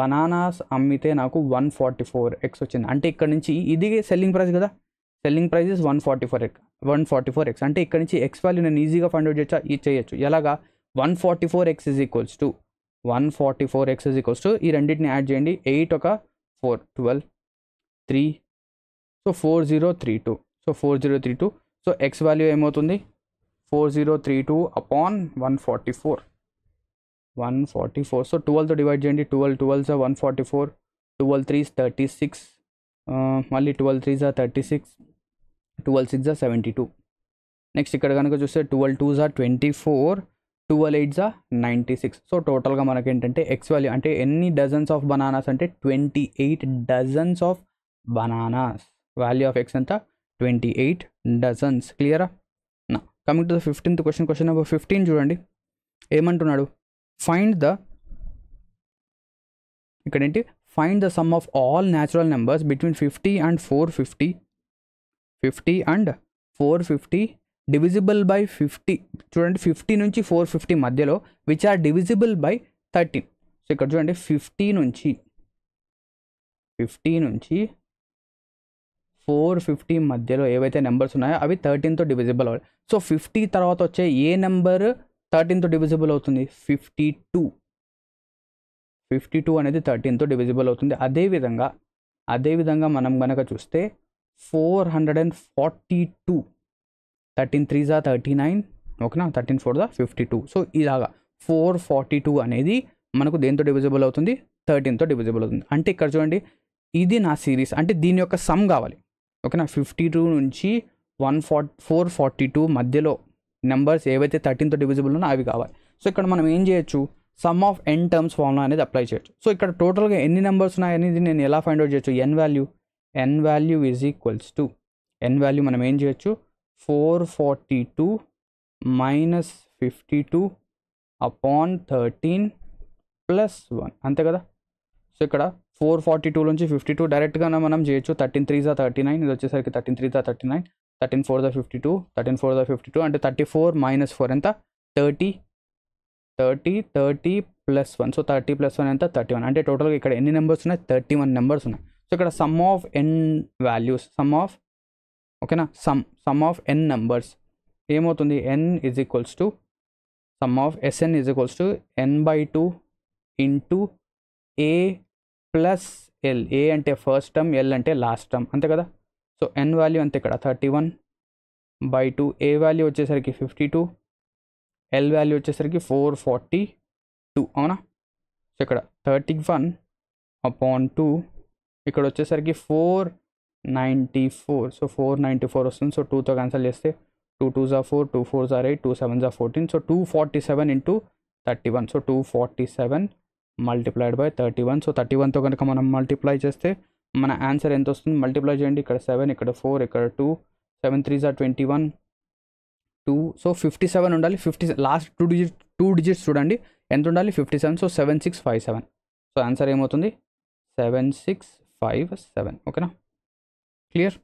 బనానాస్ అమ్మితే నాకు వన్ ఫార్టీ ఫోర్ ఎక్స్ వచ్చింది అంటే ఇక్కడ నుంచి ఇది సెల్లింగ్ ప్రైస్ కదా selling price is one forty four x one forty four x అంటే ఇక్కడ నుంచి ఎక్స్ వాల్యూ నేను ఈజీగా ఫైండ్ అవుట్ చేయొచ్చా ఇది చేయొచ్చు ఎలాగా one forty four x is equals to one forty four x equals to ఈ రెండింటిని యాడ్ చేయండి ఎయిట్ ఒక four twelve three so four zero three two so four zero three two so x value ఏమవుతుంది four zero three two upon one forty four one forty four so ట్వెల్వ్తో డివైడ్ చేయండి twelve twelve are one forty four twelve threes thirty six మళ్ళీ twelve three are thirty six twelve six are seventy two next ఇక్కడ కనుక చూస్తే twelve two are twenty four twelve eight are ninety six so టోటల్గా మనకి ఏంటంటే ఎక్స్ వాల్యూ అంటే ఎన్ని డజన్స్ ఆఫ్ బనానాస్ అంటే twenty eight dozens of bananas value of x అంతా ట్వంటీ ఎయిట్ డజన్స్ క్లియరా నా coming to the fifteenth question question number fifteen చూడండి ఏమంటున్నాడు ఫైండ్ ద ఇక్కడేంటి find the sum of all natural numbers between fifty and four fifty fifty and four fifty divisible by fifty చూడండి ఫిఫ్టీ నుంచి ఫోర్ ఫిఫ్టీ మధ్యలో which are divisible by thirteen so ఇక్కడ చూడండి ఫిఫ్టీ నుంచి ఫిఫ్టీ నుంచి ఫోర్ ఫిఫ్టీ మధ్యలో ఏవైతే నెంబర్స్ ఉన్నాయో అవి థర్టీన్తో డివిజిబుల్ అవ్వాలి సో ఫిఫ్టీ తర్వాత వచ్చే ఏ నెంబర్ థర్టీన్తో డివిజిబుల్ అవుతుంది ఫిఫ్టీ టూ ఫిఫ్టీ టూ అనేది థర్టీన్తో డివిజిబుల్ అవుతుంది అదేవిధంగా అదేవిధంగా మనం కనుక చూస్తే four hundred and forty two thirteen three thirty nine ఓకేనా thirteen four fifty two so ఇలాగా ఫోర్ ఫార్టీ టూ అనేది మనకు దేంతో డివిజిబుల్ అవుతుంది థర్టీన్తో డివిజిబుల్ అవుతుంది అంటే ఇక్కడ చూడండి ఇది నా సిరీస్ అంటే దీని యొక్క సమ్ కావాలి ఓకేనా ఫిఫ్టీ టూ నుంచి one forty four forty two మధ్యలో నెంబర్స్ ఏవైతే థర్టీన్తో డివిజిబుల్ ఉన్నా అవి కావాలి సో ఇక్కడ మనం ఏం చేయొచ్చు sum of n terms formula అనేది అప్లై చేయొచ్చు సో ఇక్కడ టోటల్గా ఎన్ని నెంబర్స్ ఉన్నాయనేది నేను ఎలా ఫైండ్ అవుట్ చేయొచ్చు n value n value is equals to n value మనం ఏం చేయొచ్చు four forty two minus fifty two upon thirteen plus one అంతే కదా సో ఇక్కడ ఫోర్ ఫార్టీ టూ నుంచి ఫిఫ్టీ టూ డైరెక్ట్గా మనం చేయొచ్చు thirteen three are thirty nine ఇది వచ్చేసరికి thirteen three are thirty nine thirteen four are fifty two thirteen four are fifty two అంటే థర్టీ ఫోర్ మైనస్ ఫోర్ ఎంత thirty thirty thirty plus one so thirty plus one ఎంత థర్టీ వన్ అంటే టోటల్గా ఇక్కడ ఎన్ని నెంబర్స్ ఉన్నాయి థర్టీ వన్ నెంబర్స్ ఉన్నాయి సో ఇక్కడ sum of n values sum of ఓకేనా sum sum of n numbers ఏమవుతుంది n is equals to sum of s n is equals to n by two into a plus l a అంటే ఫస్ట్ టర్మ్ ఎల్ అంటే లాస్ట్ టర్మ్ అంతే కదా సో ఎన్ వాల్యూ అంతే ఇక్కడ thirty one by two A value వచ్చేసరికి ఫిఫ్టీ టూ ఎల్ వాల్యూ వచ్చేసరికి ఫోర్ ఫార్టీ టూ అవునా సో ఇక్కడ థర్టీ వన్ అపాన్ టూ ఇక్కడ వచ్చేసరికి four ninety four so four ninety four వస్తుంది సో టూతో క్యాన్సిల్ చేస్తే టూ టూ జా four two four jar eight two seven are fourteen so two forty seven into thirty one so two forty seven multiplied by thirty one so thirty వన్తో కనుక మనం మల్టిప్లై చేస్తే మన ఆన్సర్ ఎంత వస్తుంది మల్టిప్లై చేయండి ఇక్కడ సెవెన్ ఇక్కడ ఫోర్ ఇక్కడ two seven three jar twenty one two so fifty seven ఉండాలి fifty last two digit two digits చూడండి ఎంత ఉండాలి fifty seven so seven six five seven so answer ఏమవుతుంది సెవెన్ సిక్స్ ఫైవ్ సెవెన్ ఓకేనా క్లియర్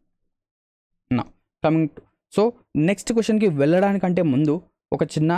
నా కమింగ్ సో నెక్స్ట్ క్వశ్చన్కి వెళ్ళడానికంటే ముందు ఒక చిన్న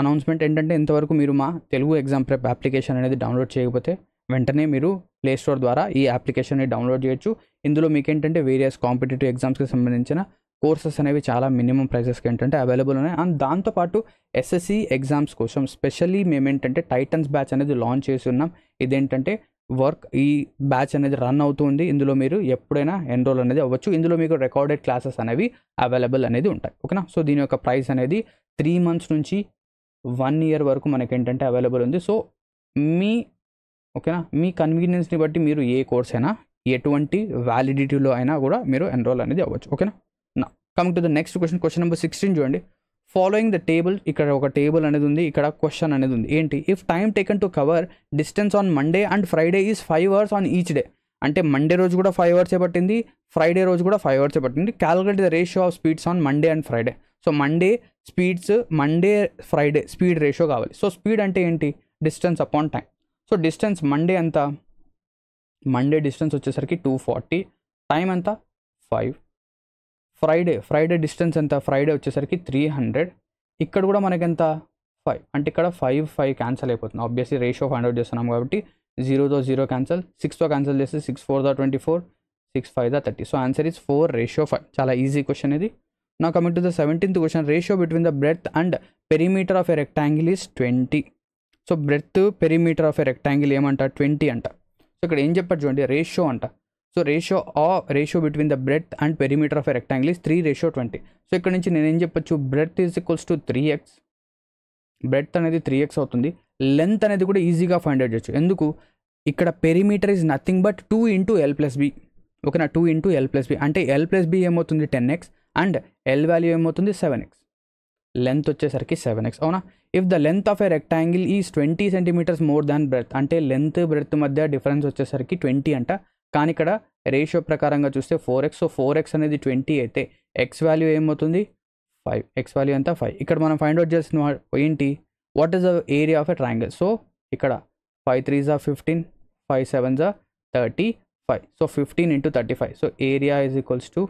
అనౌన్స్మెంట్ ఏంటంటే ఇంతవరకు మీరు మా తెలుగు ఎగ్జామ్ ప్రెప్ అప్లికేషన్ అనేది డౌన్లోడ్ చేయకపోతే వెంటనే మీరు ప్లే స్టోర్ ద్వారా ఈ అప్లికేషన్ని డౌన్లోడ్ చేయొచ్చు ఇందులో మీకు ఏంటంటే వేరియస్ కాంపిటేటివ్ ఎగ్జామ్స్కి సంబంధించిన కోర్సెస్ అనేవి చాలా మినిమం ప్రైసెస్కి ఏంటంటే అవైలబుల్ ఉన్నాయి అండ్ దాంతోపాటు ఎస్ఎస్సి ఎగ్జామ్స్ కోసం స్పెషల్లీ మేము ఏంటంటే టైటన్స్ బ్యాచ్ అనేది లాంచ్ చేసి ఉన్నాం ఇదేంటంటే వర్క్ ఈ బ్యాచ్ అనేది రన్ అవుతుంది ఇందులో మీరు ఎప్పుడైనా ఎన్రోల్ అనేది అవ్వచ్చు ఇందులో మీకు రికార్డెడ్ క్లాసెస్ అనేవి అవైలబుల్ అనేది ఉంటాయి ఓకేనా సో దీని యొక్క ప్రైస్ అనేది త్రీ మంత్స్ నుంచి వన్ ఇయర్ వరకు మనకి ఏంటంటే అవైలబుల్ ఉంది సో మీ ఓకేనా మీ కన్వీనియన్స్ని బట్టి మీరు ఏ కోర్స్ అయినా ఎటువంటి వ్యాలిడిటీలో అయినా కూడా మీరు ఎన్రోల్ అనేది అవ్వచ్చు ఓకేనా నా coming to the next question question number sixteen చూడండి ఫాలోయింగ్ ద టేబుల్ ఇక్కడ ఒక టేబుల్ అనేది ఉంది ఇక్కడ క్వశ్చన్ అనేది ఉంది ఏంటి if time taken to cover distance on Monday and Friday is five hours on each day అంటే మండే రోజు కూడా ఫైవ్ అవర్సే పట్టింది ఫ్రైడే రోజు కూడా ఫైవ్ అవర్సే పట్టింది calculate the ratio of speeds on Monday and Friday so Monday speeds Monday Friday speed ratio కావాలి సో స్పీడ్ అంటే ఏంటి distance upon time so distance Monday ఎంత మండే డిస్టెన్స్ వచ్చేసరికి టూ ఫార్టీ టైం ఎంత ఫైవ్ ఫ్రైడే ఫ్రైడే డిస్టెన్స్ ఎంత ఫ్రైడే వచ్చేసరికి త్రీ హండ్రెడ్ ఇక్కడ కూడా మనకి ఎంత ఫైవ్ అంటే ఇక్కడ ఫైవ్ ఫైవ్ క్యాన్సల్ అయిపోతుంది ఆబ్వియస్లీ రేషియో ఫైండ్ అవుట్ చేస్తున్నాం కాబట్టి జీరోతో జీరో క్యాన్సల్ సిక్స్తో క్యాన్సల్ చేస్తే సిక్స్ ఫోర్ దా ట్వంటీ ఫోర్ సిక్స్ ఫైవ్ దా thirty so answer is four ratio five చాలా ఈజీ క్వశ్చన్ ఇది now coming to the seventeenth question ratio between the breadth and perimeter of a rectangle is twenty so breadth perimeter of a rectangle ఏమంట ట్వంటీ అంట సో ఇక్కడ ఏం చెప్పారు చూడండి రేషియో అంట సో రేషియో ఆ ratio between the breadth and perimeter of a rectangle is three ratio twenty so ఇక్కడ నుంచి నేను ఏం చెప్పొచ్చు breadth is equals to three x breadth అనేది త్రీ ఎక్స్ అవుతుంది లెంత్ అనేది కూడా ఈజీగా ఫైండ్ అవుట్ చేయొచ్చు ఎందుకు ఇక్కడ perimeter is nothing but two into l plus b ఓకేనా two into l plus b అంటే ఎల్ ప్లస్ బి ఏమవుతుంది ten x and l value ఏమవుతుంది సెవెన్ ఎక్స్ లెంత్ వచ్చేసరికి సెవెన్ ఎక్స్ అవునా if the length of a rectangle is twenty centimetres more than breath అంటే లెంత్ బ్రెత్ మధ్య డిఫరెన్స్ వచ్చేసరికి ట్వంటీ అంట కానీ ఇక్కడ రేషియో ప్రకారంగా చూస్తే four x so four x అనేది ట్వంటీ అయితే ఎక్స్ వాల్యూ ఏమవుతుంది ఫైవ్ ఎక్స్ వాల్యూ అంతా ఫైవ్ ఇక్కడ మనం ఫైండ్ అవుట్ చేసిన ఏంటి what is the area of a triangle so ఇక్కడ ఫైవ్ త్రీ జా ఫిఫ్టీన్ ఫైవ్ సెవెన్ జా thirty five so fifteen into thirty five so area is equals to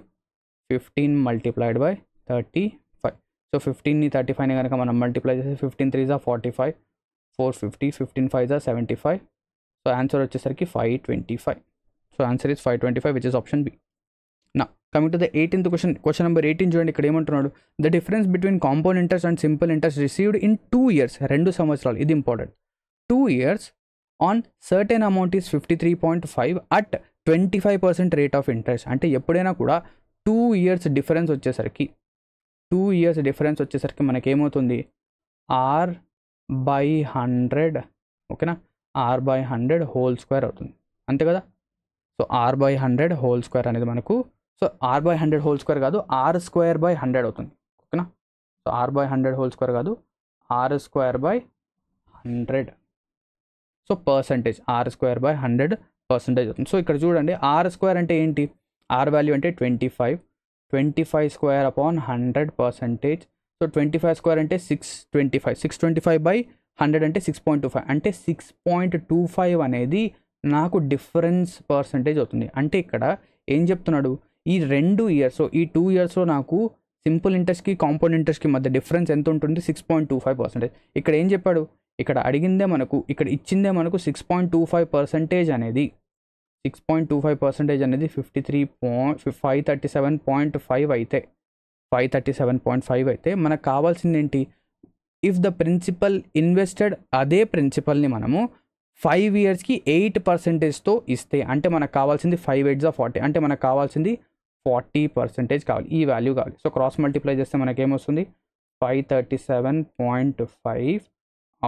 fifteen multiplied by thirty five so ఫిఫ్టీన్ని thirty ఫైవ్ని కనుక మనం మల్టిప్లై చేసి ఫిఫ్టీన్ త్రీ జా forty five four fifty fifteen five జా సెవెంటీ ఫైవ్ సో ఆన్సర్ వచ్చేసరికి five twenty five so answer is five twenty five which is option B now coming to the eighteenth question question number eighteen చూడండి ఇక్కడ ఏమంటున్నాడు the difference between compound interest and simple interest received in two years రెండు సంవత్సరాలు ఇది important two years on certain amount is fifty three point five at twenty five percent rate of interest అంటే ఎప్పుడైనా కూడా టూ ఇయర్స్ డిఫరెన్స్ వచ్చేసరికి టూ ఇయర్స్ డిఫరెన్స్ వచ్చేసరికి మనకేమవుతుంది ఆర్ బై హండ్రెడ్ ఓకేనా R by hundred whole square అవుతుంది అంతే కదా so R by hundred whole square అనేది మనకు so R by hundred whole square కాదు ఆర్ స్క్వేర్ బై హండ్రెడ్ అవుతుంది ఓకేనా so R by hundred whole square కాదు R square by hundred so percentage R square by hundred percentage అవుతుంది సో ఇక్కడ చూడండి ఆర్ స్క్వేర్ అంటే ఏంటి ఆర్ వాల్యూ అంటే twenty five twenty five square upon hundred percentage so twenty five square అంటే six twenty five six twenty five by hundred అంటే సిక్స్ పాయింట్ టూ ఫైవ్ అంటే సిక్స్ పాయింట్ టూ ఫైవ్ అనేది నాకు డిఫరెన్స్ పర్సంటేజ్ అవుతుంది అంటే ఇక్కడ ఏం చెప్తున్నాడు ఈ రెండు ఇయర్స్ ఈ టూ ఇయర్స్లో నాకు సింపుల్ ఇంట్రెస్ట్కి కాంపౌండ్ ఇంట్రెస్ట్కి మధ్య డిఫరెన్స్ ఎంత ఉంటుంది six point two five percentage ఇక్కడ ఏం చెప్పాడు ఇక్కడ అడిగిందే మనకు ఇక్కడ ఇచ్చిందే మనకు six point two five percentage అనేది six point two five percentage అనేది fifty three point five thirty seven point five అయితే five thirty seven point five అయితే మనకు కావాల్సింది ఏంటి ఇఫ్ ద ప్రిన్సిపల్ ఇన్వెస్టెడ్ అదే ప్రిన్సిపల్ని మనము ఫైవ్ ఇయర్స్కి ఎయిట్ పర్సెంటేజ్తో ఇస్తే అంటే మనకు కావాల్సింది ఫైవ్ ఎయిట్స్ ఆఫ్ ఫార్టీ అంటే మనకు కావాల్సింది ఫార్టీ పర్సెంటేజ్ కావాలి ఈ వాల్యూ కావాలి సో క్రాస్ మల్టిప్లై చేస్తే మనకేమొస్తుంది five thirty seven point five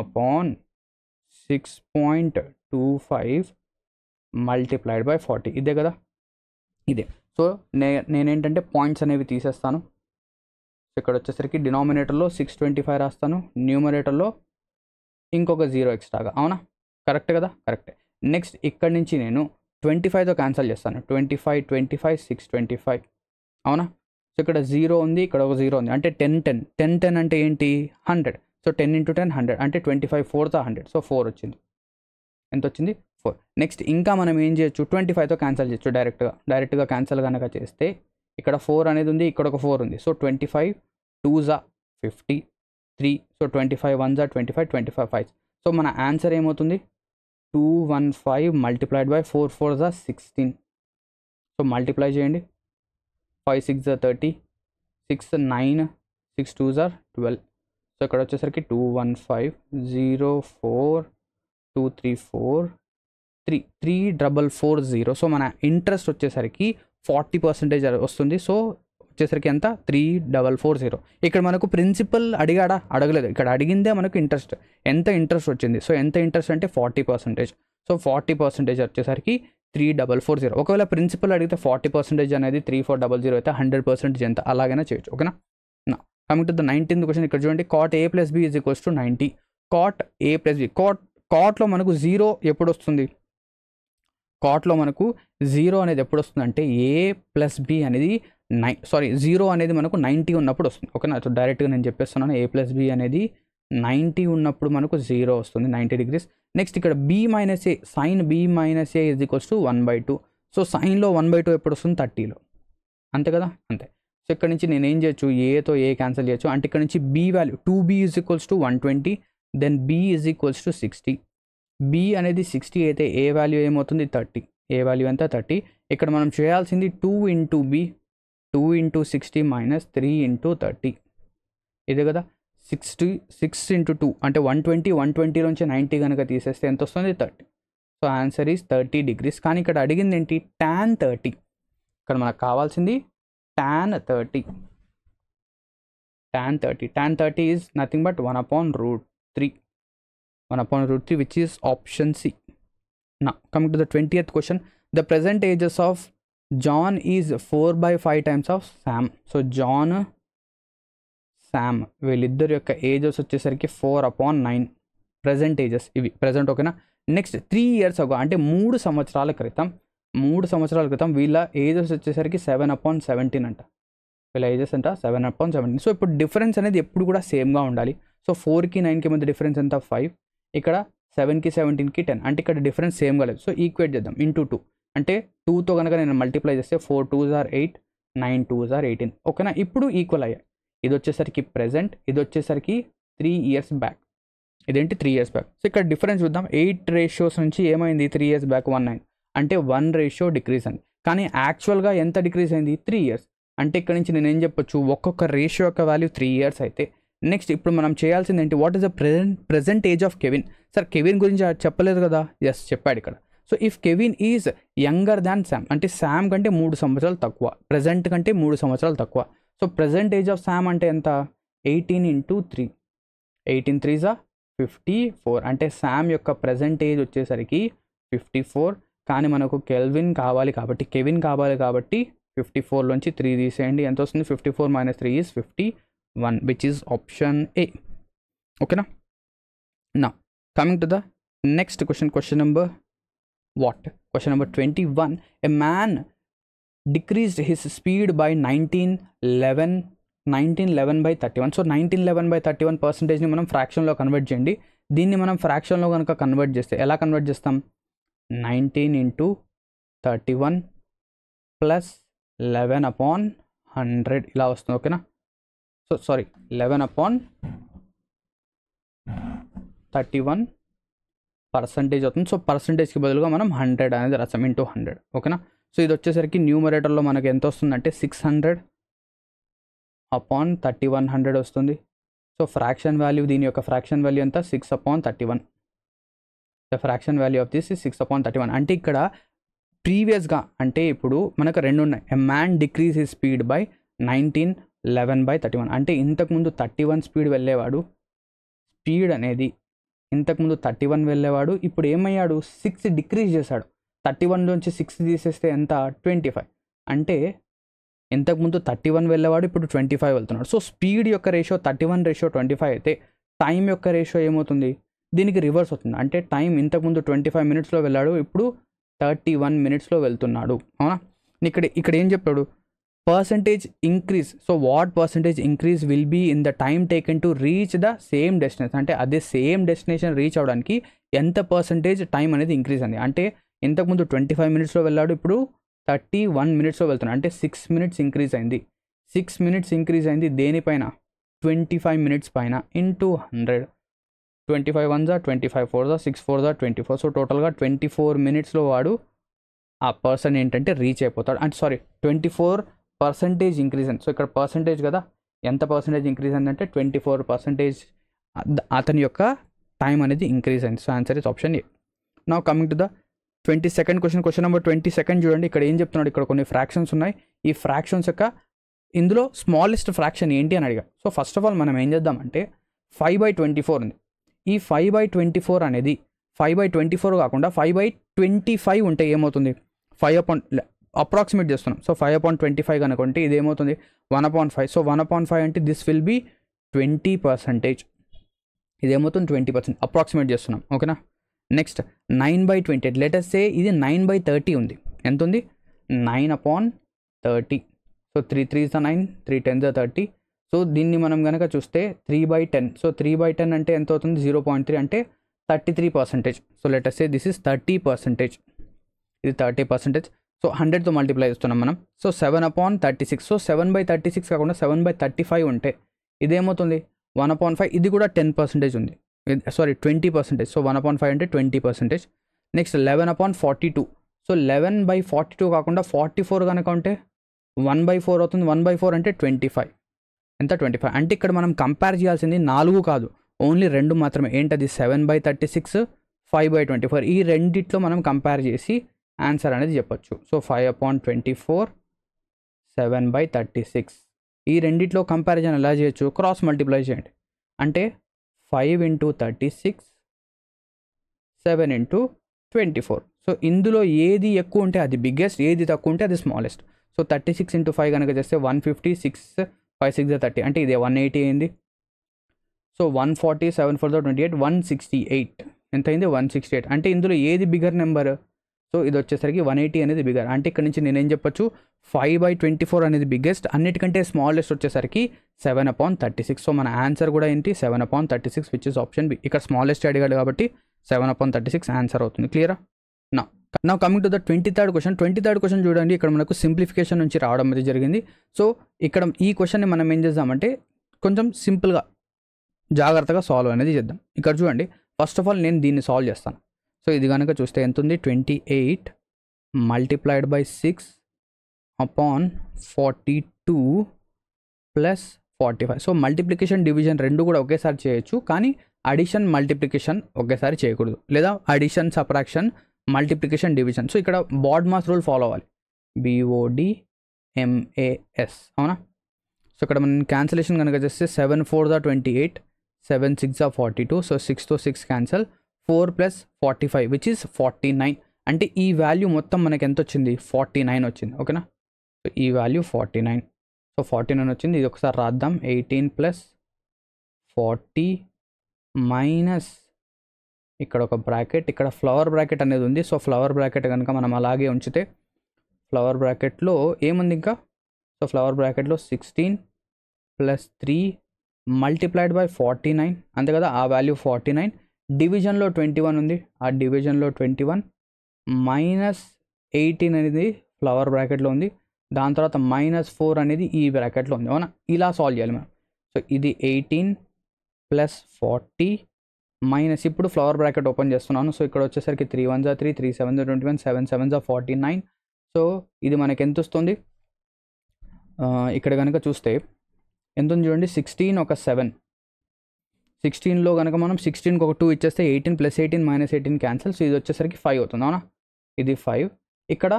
upon six point two five multiplied by forty ఇదే కదా ఇదే సో నే నేనేంటంటే పాయింట్స్ అనేవి తీసేస్తాను ఇక్కడ వచ్చేసరికి డినామినేటర్లో సిక్స్ ట్వంటీ ఫైవ్ రాస్తాను న్యూమరేటర్లో ఇంకొక జీరో ఎక్స్ట్రాగా అవునా కరెక్ట్ కదా కరెక్టే నెక్స్ట్ ఇక్కడ నుంచి నేను ట్వంటీ ఫైవ్తో క్యాన్సల్ చేస్తాను twenty five twenty five six twenty five అవునా సో ఇక్కడ జీరో ఉంది ఇక్కడ ఒక జీరో ఉంది అంటే టెన్ టెన్ టెన్ టెన్ అంటే ఏంటి hundred so ten into ten hundred అంటే ట్వంటీ ఫైవ్ ఫోర్తో హండ్రెడ్ సో ఫోర్ వచ్చింది ఎంత వచ్చింది ఫోర్ నెక్స్ట్ ఇంకా మనం ఏం చేయొచ్చు ట్వంటీ ఫైవ్తో క్యాన్సిల్ చేయొచ్చు డైరెక్ట్గా డైరెక్ట్గా క్యాన్సిల్ కనుక చేస్తే ఇక్కడ ఫోర్ అనేది ఉంది ఇక్కడ ఒక ఫోర్ ఉంది సో ట్వంటీ ఫైవ్ టూ జా fifty three so twenty five one జా twenty five twenty five five so మన ఆన్సర్ ఏమవుతుంది two one five multiplied by four four జా సిక్స్టీన్ సో మల్టిప్లై చేయండి ఫైవ్ సిక్స్ జా thirty six nine six two జార్ ట్వెల్వ్ సో ఇక్కడ వచ్చేసరికి two one five zero four two three four three three double four zero so మన ఇంట్రెస్ట్ వచ్చేసరికి ఫార్టీ పర్సెంటేజ్ వస్తుంది సో వచ్చేసరికి ఎంత త్రీ డబల్ ఫోర్ జీరో ఇక్కడ మనకు ప్రిన్సిపల్ అడిగాడా అడగలేదు ఇక్కడ అడిగిందే మనకు ఇంట్రెస్ట్ ఎంత ఇంట్రెస్ట్ వచ్చింది సో ఎంత ఇంట్రెస్ట్ అంటే forty percentage so forty percentage వచ్చేసరికి త్రీ డబల్ ఫోర్ జీరో ఒకవేళ ప్రిన్సిపల్ అడిగితే ఫార్టీ పర్సెంటేజ్ అనేది త్రీ ఫోర్ డబల్ జీరో అయితే హండ్రెడ్ పర్సెంటేజ్ ఎంత అలాగైనా చేయొచ్చు ఓకేనా నా coming to the nineteenth question ఇక్కడ చూడండి cot A plus B is equals to ninety cot A plus B cot కాట్లో మనకు జీరో ఎప్పుడు వస్తుంది కాట్లో మనకు జీరో అనేది ఎప్పుడు వస్తుందంటే ఏ ప్లస్ బి అనేది నైన్ సారీ జీరో అనేది మనకు నైంటీ ఉన్నప్పుడు వస్తుంది ఓకేనా సో డైరెక్ట్గా నేను చెప్పేస్తున్నాను ఏ ప్లస్ బి అనేది నైంటీ ఉన్నప్పుడు మనకు జీరో వస్తుంది నైంటీ డిగ్రీస్ నెక్స్ట్ ఇక్కడ B minus A sine B minus A is equals to one by two so సైన్లో వన్ బై టూ ఎప్పుడు వస్తుంది థర్టీలో అంతే కదా అంతే సో ఇక్కడ నుంచి నేను ఏం చేయొచ్చు ఏతో ఏ క్యాన్సిల్ చేయొచ్చు అంటే ఇక్కడ నుంచి B value two B is equals to one twenty then B is equals to sixty B అనేది సిక్స్టీ అయితే ఏ వాల్యూ ఏమవుతుంది థర్టీ ఏ వాల్యూ అంతా థర్టీ ఇక్కడ మనం చేయాల్సింది two into B two into sixty minus three into thirty ఇదే కదా సిక్స్టీ సిక్స్ ఇంటూ టూ అంటే వన్ ట్వంటీ వన్ ట్వంటీ నుంచి నైంటీ కనుక తీసేస్తే ఎంత వస్తుంది thirty so answer is thirty degrees కానీ ఇక్కడ అడిగింది ఏంటి ట్యాన్ థర్టీ ఇక్కడ మనకు కావాల్సింది tan thirty tan thirty tan thirty is nothing but one upon root three 1 upon root 3 which is option C. Now coming to the 20th question the present ages of John is four by five times of Sam so John Sam వీళ్ళిద్దరు యొక్క ఏజెస్ వచ్చేసరికి four upon nine present ages ఇవి ప్రజెంట్ ఓకేనా నెక్స్ట్ త్రీ ఇయర్స్ అగో అంటే మూడు సంవత్సరాల క్రితం మూడు సంవత్సరాల క్రితం వీళ్ళ ఏజెస్ వచ్చేసరికి సెవెన్ అపాన్ సెవెంటీన్ అంట వీళ్ళ ఏజెస్ అంట సెవెన్ అపాన్ సెవెంటీన్ సో ఇప్పుడు డిఫరెన్స్ అనేది ఎప్పుడు కూడా సేమ్గా ఉండాలి సో ఫోర్కి నైన్కి మధ్య డిఫరెన్స్ ఎంత ఫైవ్ ఇక్కడ సెవెన్కి సెవెంటీన్కి టెన్ అంటే ఇక్కడ డిఫరెన్స్ సేమ్ కాలేదు సో ఈక్వేట్ చేద్దాం ఇంటూ టూ అంటే టూతో కనుక నేను మల్టిప్లై చేస్తే four twos are eight nine twos are eighteen ఓకేనా ఇప్పుడు ఈక్వల్ అయ్యాయి ఇది వచ్చేసరికి ప్రెసెంట్ ఇది వచ్చేసరికి త్రీ ఇయర్స్ బ్యాక్ ఇదేంటి త్రీ ఇయర్స్ బ్యాక్ సో ఇక్కడ డిఫరెన్స్ చూద్దాం ఎయిట్ రేషియోస్ నుంచి ఏమైంది three years back one nine అంటే వన్ రేషియో డిక్రీజ్ అయింది కానీ యాక్చువల్గా ఎంత డిక్రీజ్ అయింది త్రీ ఇయర్స్ అంటే ఇక్కడ నుంచి నేను ఏం చెప్పొచ్చు ఒక్కొక్క రేషియో యొక్క వాల్యూ త్రీ ఇయర్స్ అయితే నెక్స్ట్ ఇప్పుడు మనం చేయాల్సింది ఏంటి what is the present present age of Kevin sir Kevin గురించి చెప్పలేదు కదా ఎస్ చెప్పాడు ఇక్కడ so if Kevin is younger than Sam అంటే శామ్ కంటే మూడు సంవత్సరాలు తక్కువ ప్రజెంట్ కంటే మూడు సంవత్సరాలు తక్కువ so present age of Sam అంటే ఎంత ఎయిటీన్ ఇంటూ త్రీ ఎయిటీన్ త్రీజా ఫిఫ్టీ ఫోర్ అంటే శామ్ యొక్క ప్రజెంట్ ఏజ్ వచ్చేసరికి ఫిఫ్టీ ఫోర్ కానీ మనకు కెల్విన్ కావాలి కాబట్టి కెవిన్ కావాలి కాబట్టి ఫిఫ్టీ ఫోర్లోంచి త్రీ తీసేయండి ఎంత వస్తుంది fifty four minus three is fifty 1 which is option A. Okay now. Now coming to the next question question number what? Question number 21 a man decreased his speed by 1911 1911 by 31 సో 1911 by 31 పర్సంటేజ్ని మనం ఫ్రాక్షన్లో కన్వర్ట్ చేయండి దీన్ని మనం ఫ్రాక్షన్లో కనుక కన్వర్ట్ చేస్తే ఎలా కన్వర్ట్ చేస్తాం nineteen into thirty one plus eleven upon hundred ఇలా వస్తుంది ఓకేనా sorry eleven upon thirty one percentage అవుతుంది సో పర్సంటేజ్కి బదులుగా మనం హండ్రెడ్ అనేది రసం ఇంటూ హండ్రెడ్ ఓకేనా సో ఇది వచ్చేసరికి న్యూమరేటర్లో మనకు ఎంత వస్తుందంటే six hundred upon thirty one hundred వస్తుంది సో ఫ్రాక్షన్ వాల్యూ దీని యొక్క ఫ్రాక్షన్ వాల్యూ అంతా six upon thirty one the fraction value of this six upon thirty one అంటే ఇక్కడ ప్రీవియస్గా అంటే ఇప్పుడు మనకు రెండు ఉన్నాయి ఎ మ్యాన్ డిక్రీజ్ ఈ speed by nineteen eleven by thirty one అంటే ఇంతకుముందు థర్టీ వన్ స్పీడ్ వెళ్ళేవాడు స్పీడ్ అనేది ఇంతకుముందు థర్టీ వన్ వెళ్ళేవాడు ఇప్పుడు ఏమయ్యాడు సిక్స్ డిక్రీజ్ చేశాడు థర్టీ వన్లోంచి సిక్స్ తీసేస్తే ఎంత ట్వంటీ ఫైవ్ అంటే ఇంతకుముందు థర్టీ వన్ వెళ్ళేవాడు ఇప్పుడు ట్వంటీ ఫైవ్ వెళ్తున్నాడు సో స్పీడ్ యొక్క ratio thirty one ratio twenty five అయితే టైం యొక్క రేషియో ఏమవుతుంది దీనికి రివర్స్ అవుతుంది అంటే టైం ఇంతకుముందు ట్వంటీ ఫైవ్ మినిట్స్లో వెళ్ళాడు ఇప్పుడు థర్టీ వన్ మినిట్స్లో వెళ్తున్నాడు అవునా ఇక్కడ ఇక్కడ ఏం చెప్పాడు percentage increase so what percentage increase will be in the time taken to reach the same destination అంటే అదే సేమ్ డెస్టినేషన్ రీచ్ అవ్వడానికి ఎంత పర్సంటేజ్ టైం అనేది ఇంక్రీజ్ అయింది అంటే ఇంతకుముందు ట్వంటీ ఫైవ్ మినిట్స్లో వెళ్ళాడు ఇప్పుడు థర్టీ వన్ మినిట్స్లో వెళ్తున్నాడు అంటే సిక్స్ మినిట్స్ ఇంక్రీజ్ అయింది సిక్స్ మినిట్స్ ఇంక్రీజ్ అయింది దేనిపైన ట్వంటీ ఫైవ్ మినిట్స్ పైన into hundred twenty five one జా ట్వంటీ ఫైవ్ ఫోర్ జా సిక్స్ ఫోర్ జా ట్వంటీ ఫోర్ సో టోటల్గా ట్వంటీ ఫోర్ మినిట్స్లో వాడు ఆ పర్సన్ ఏంటంటే రీచ్ అయిపోతాడు అంటే sorry twenty four percentage increase and so ఇక్కడ పర్సంటేజ్ కదా ఎంత పర్సంటేజ్ ఇంక్రీజ్ అంటే ట్వంటీ ఫోర్ పర్సంటేజ్ అతని యొక్క టైం అనేది ఇంక్రీజ్ అయింది so answer is option A now coming to the twenty second question question number twenty second చూడండి ఇక్కడ ఏం చెప్తున్నాడు ఇక్కడ కొన్ని ఫ్రాక్షన్స్ ఉన్నాయి ఈ ఫ్రాక్షన్స్ యొక్క ఇందులో స్మాలెస్ట్ ఫ్రాక్షన్ ఏంటి అని అడిగా సో ఫస్ట్ ఆఫ్ ఆల్ మనం ఏం చేద్దామంటే ఫైవ్ బై ట్వంటీ ఫోర్ ఉంది ఈ ఫైవ్ బై ట్వంటీ ఫోర్ అనేది ఫైవ్ బై ట్వంటీ ఫోర్ కాకుండా ఫైవ్ బై ట్వంటీ ఫైవ్ ఉంటే ఏమవుతుంది ఫైవ్ అపాయింట్ అప్రాక్సిమేట్ చేస్తున్నాం so five upon twenty five కనుకుంటే ఇదేమవుతుంది one upon five so one upon five అంటే this will be twenty percentage ఏమవుతుంది ట్వంటీ పర్సెంట్ అప్రాక్సిమేట్ చేస్తున్నాం ఓకేనా next nine by twenty eight let us say ఇది నైన్ బై థర్టీ ఉంది ఎంత ఉంది nine upon thirty so three three జ నైన్ త్రీ టెన్ జ థర్టీ సో దీన్ని మనం కనుక చూస్తే three by ten so three by ten అంటే ఎంత అవుతుంది జీరో పాయింట్ త్రీ అంటే thirty three percentage so let us say this is thirty percentage ఇది థర్టీ పర్సెంటేజ్ సో హండ్రెడ్తో మల్టిప్లై చేస్తున్నాం మనం so seven upon thirty six so seven by thirty six కాకుండా సెవెన్ బై థర్టీ ఫైవ్ ఉంటే ఇదేమవుతుంది వన్ అపాన్ ఫైవ్ ఇది కూడా టెన్ పర్సెంటేజ్ ఉంది sorry twenty percentage so one upon five అంటే twenty percentage next eleven upon forty two so eleven by forty two కాకుండా ఫార్టీ ఫోర్ కనుక ఉంటే వన్ బై ఫోర్ అవుతుంది వన్ బై ఫోర్ అంటే ట్వంటీ ఫైవ్ ఎంత ట్వంటీ ఫైవ్ అంటే ఇక్కడ మనం కంపేర్ చేయాల్సింది నాలుగు కాదు ఓన్లీ రెండు మాత్రమే ఏంటది seven by thirty six five by twenty four ఈ రెండిట్లో మనం కంపేర్ చేసి ఆన్సర్ అనేది చెప్పొచ్చు so five upon twenty four seven by thirty six ఈ రెండిట్లో కంపారిజన్ ఎలా చేయొచ్చు క్రాస్ మల్టిప్లై చేయండి అంటే five into thirty six seven into twenty four so ఇందులో ఏది ఎక్కువ ఉంటే అది బిగ్గెస్ట్ ఏది తక్కువ ఉంటే అది smallest so thirty six into five కనుక చేస్తే one fifty six five six thirty అంటే ఇదే వన్ ఎయిటీ అయింది so one forty seven four twenty eight one sixty eight ఎంత అయింది వన్ సిక్స్టీ ఎయిట్ అంటే ఇందులో ఏది బిగ్గర్ నెంబర్ సో ఇది వచ్చేసరికి వన్ ఎయిటీ అనేది బిగ్గర్ అంటే ఇక్కడ నుంచి నేనేం చెప్పొచ్చు ఫైవ్ బై ట్వంటీ ఫోర్ అనేది బిగ్గెస్ట్ అన్నిటికంటే స్మాలెస్ట్ వచ్చేసరికి seven upon thirty six so మన ఆన్సర్ కూడా ఏంటి seven upon thirty six which is option B ఇక్కడ స్మాలెస్ట్ అడిగాడు కాబట్టి seven upon thirty six answer అవుతుంది క్లియరా నా now coming to the twenty third question twenty third question చూడండి ఇక్కడ మనకు సింప్లిఫికేషన్ నుంచి రావడం అనేది జరిగింది సో ఇక్కడ ఈ క్వశ్చన్ని మనం ఏం చేద్దామంటే కొంచెం సింపుల్గా జాగ్రత్తగా సాల్వ్ అనేది చేద్దాం ఇక్కడ చూడండి ఫస్ట్ ఆఫ్ ఆల్ నేను దీన్ని సాల్వ్ చేస్తాను సో ఇది కనుక చూస్తే ఎంత ఉంది twenty eight multiplied by six upon forty two plus forty five so multiplication division రెండు కూడా ఒకేసారి చేయొచ్చు కానీ అడిషన్ మల్టిప్లికేషన్ ఒకేసారి చేయకూడదు లేదా addition subtraction multiplication division so ఇక్కడ బాడ్ మాస్ రూల్ ఫాలో అవ్వాలి బిఓడి ఎంఏఎస్ అవునా సో ఇక్కడ మనం క్యాన్సిలేషన్ కనుక చేస్తే సెవెన్ ఫోర్ దా twenty eight seven six the forty two so సిక్స్తో six cancel four plus forty five which is forty nine అంటే ఈ వాల్యూ మొత్తం మనకి ఎంత వచ్చింది ఫార్టీ నైన్ వచ్చింది ఓకేనా సో ఈ value forty nine so forty nine వచ్చింది ఇది ఒకసారి రాద్దాం ఎయిటీన్ ప్లస్ ఫార్టీ మైనస్ ఇక్కడ ఒక బ్రాకెట్ ఇక్కడ ఫ్లవర్ బ్రాకెట్ అనేది ఉంది సో ఫ్లవర్ బ్రాకెట్ కనుక మనం అలాగే ఉంచితే ఫ్లవర్ బ్రాకెట్లో ఏముంది ఇంకా సో ఫ్లవర్ బ్రాకెట్లో sixteen plus three multiplied by forty nine అంతే కదా ఆ వాల్యూ ఫార్టీ నైన్ డివిజన్లో ట్వంటీ వన్ ఉంది ఆ డివిజన్లో ట్వంటీ వన్ మైనస్ ఎయిటీన్ అనేది ఫ్లవర్ బ్రాకెట్లో ఉంది దాని తర్వాత మైనస్ ఫోర్ అనేది ఈ బ్రాకెట్లో ఉంది అవునా ఇలా సాల్వ్ చేయాలి మనం సో ఇది ఎయిటీన్ ప్లస్ ఫార్టీ మైనస్ ఇప్పుడు ఫ్లవర్ బ్రాకెట్ ఓపెన్ చేస్తున్నాను సో ఇక్కడ వచ్చేసరికి త్రీ వన్ జా త్రీ త్రీ సెవెన్ జా ట్వంటీ వన్ సెవెన్ సెవెన్ జా ఫార్టీ నైన్ సో ఇది మనకి ఎంత వస్తుంది ఇక్కడ కనుక చూస్తే ఎంత ఉంది చూడండి సిక్స్టీన్ ఒక సెవెన్ సిక్స్టీన్లో కనుక మనం సిక్స్టీన్కి ఒక టూ ఇచ్చేస్తే eighteen plus eighteen minus eighteen cancel so ఇది వచ్చేసరికి ఫైవ్ అవుతుంది అవునా ఇది ఫైవ్ ఇక్కడ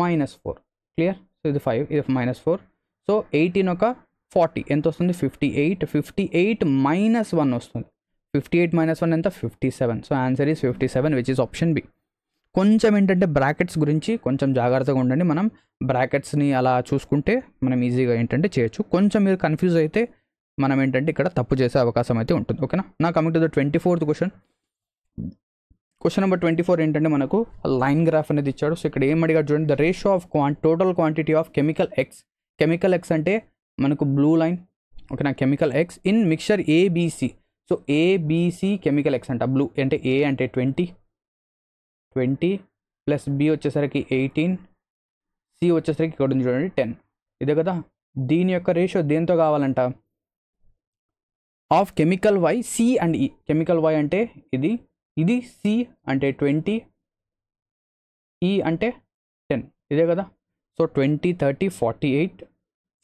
మైనస్ ఫోర్ క్లియర్ సో ఇది ఫైవ్ ఇది మైనస్ ఫోర్ సో ఎయిటీన్ ఒక ఫార్టీ ఎంత వస్తుంది fifty eight fifty eight minus one వస్తుంది ఫిఫ్టీ ఎయిట్ మైనస్ వన్ ఎంత fifty seven so answer is fifty seven which is option B కొంచెం ఏంటంటే బ్రాకెట్స్ గురించి కొంచెం జాగ్రత్తగా ఉండండి మనం బ్రాకెట్స్ని అలా చూసుకుంటే మనం ఈజీగా ఏంటంటే చేయొచ్చు కొంచెం మీరు కన్ఫ్యూజ్ అయితే మనం ఏంటంటే ఇక్కడ తప్పు చేసే అవకాశం అయితే ఉంటుంది ఓకేనా నా coming to the twenty fourth question question number twenty four ఏంటంటే మనకు లైన్ గ్రాఫ్ అనేది ఇచ్చాడు సో ఇక్కడ ఏం అడిగాడు చూడండి the ratio of quant total quantity of chemical X chemical X అంటే మనకు బ్లూ లైన్ ఓకేనా chemical X in mixture ABC so ABC chemical X అంట బ్లూ అంటే ఏ అంటే ట్వంటీ ట్వంటీ ప్లస్ బి వచ్చేసరికి ఎయిటీన్ సి వచ్చేసరికి ఇక్కడ ఉంది చూడండి టెన్ ఇదే కదా దీని యొక్క రేషియో దేంతో కావాలంట of chemical Y C and ఈ కెమికల్ వై అంటే ఇది ఇది సి అంటే ట్వంటీ ఈ అంటే టెన్ ఇదే కదా so twenty thirty forty eight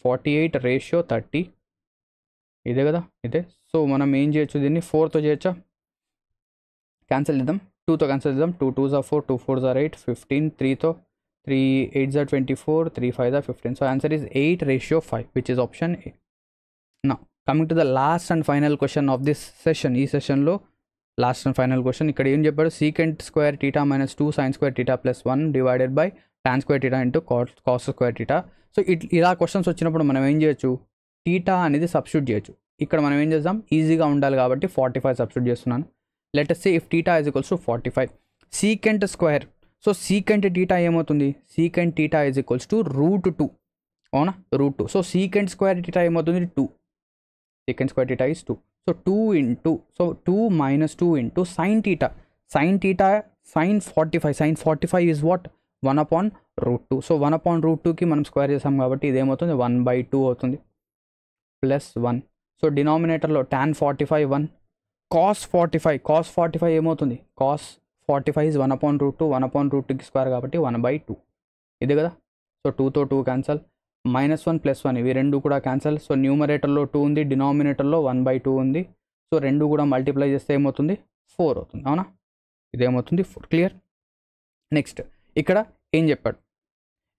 forty eight ratio thirty ఇదే కదా ఇదే సో మనం ఏం చేయొచ్చు దీన్ని ఫోర్తో చేయొచ్చా క్యాన్సిల్ చేద్దాం టూతో క్యాన్సిల్ చేద్దాం టూ టూ జా four two four jar eight fifteen త్రీతో త్రీ ఎయిట్ జార్ ట్వంటీ ఫోర్ త్రీ ఫైవ్ జార్ fifteen so answer is eight ratio five which is option A now coming to the last and final question of this session ఈ సెషన్లో లాస్ట్ అండ్ ఫైనల్ క్వశ్చన్ ఇక్కడ ఏం చెప్పాడు secant square theta minus two sine square theta plus one divided by tan square theta into cos square theta so it ఇలా క్వశ్చన్స్ వచ్చినప్పుడు మనం ఏం చేయొచ్చు టీటా అనేది సబ్స్టిట్యూట్ చేయొచ్చు ఇక్కడ మనం ఏం చేద్దాం ఈజీగా ఉండాలి కాబట్టి ఫార్టీ ఫైవ్ సబ్స్టిట్యూట్ చేస్తున్నాను let's say if theta is equals to forty five secant square so secant theta ఏమవుతుంది secant theta is equals to root two అవునా root two so secant square theta ఏమవుతుంది two square theta is two so two into so two minus two into sine theta sine theta sine forty five sine forty five is what one upon root two so one upon root టూకి మనం స్క్వేర్ చేసాం కాబట్టి ఇదేమవుతుంది వన్ బై టూ అవుతుంది ప్లస్ వన్ సో డినామినేటర్లో tan forty five one cos forty five cos forty five ఏమవుతుంది cos forty five is one upon root two one upon root టూకి స్క్వేర్ కాబట్టి వన్ బై టూ ఇది కదా సో టూతో two cancel minus one plus one ఇవి రెండు కూడా క్యాన్సల్ సో న్యూమరేటర్లో టూ ఉంది డినామినేటర్లో వన్ బై టూ ఉంది సో రెండు కూడా మల్టిప్లై చేస్తే ఏమవుతుంది ఫోర్ అవుతుంది అవునా ఇదేమవుతుంది ఫోర్ క్లియర్ నెక్స్ట్ ఇక్కడ ఏం చెప్పాడు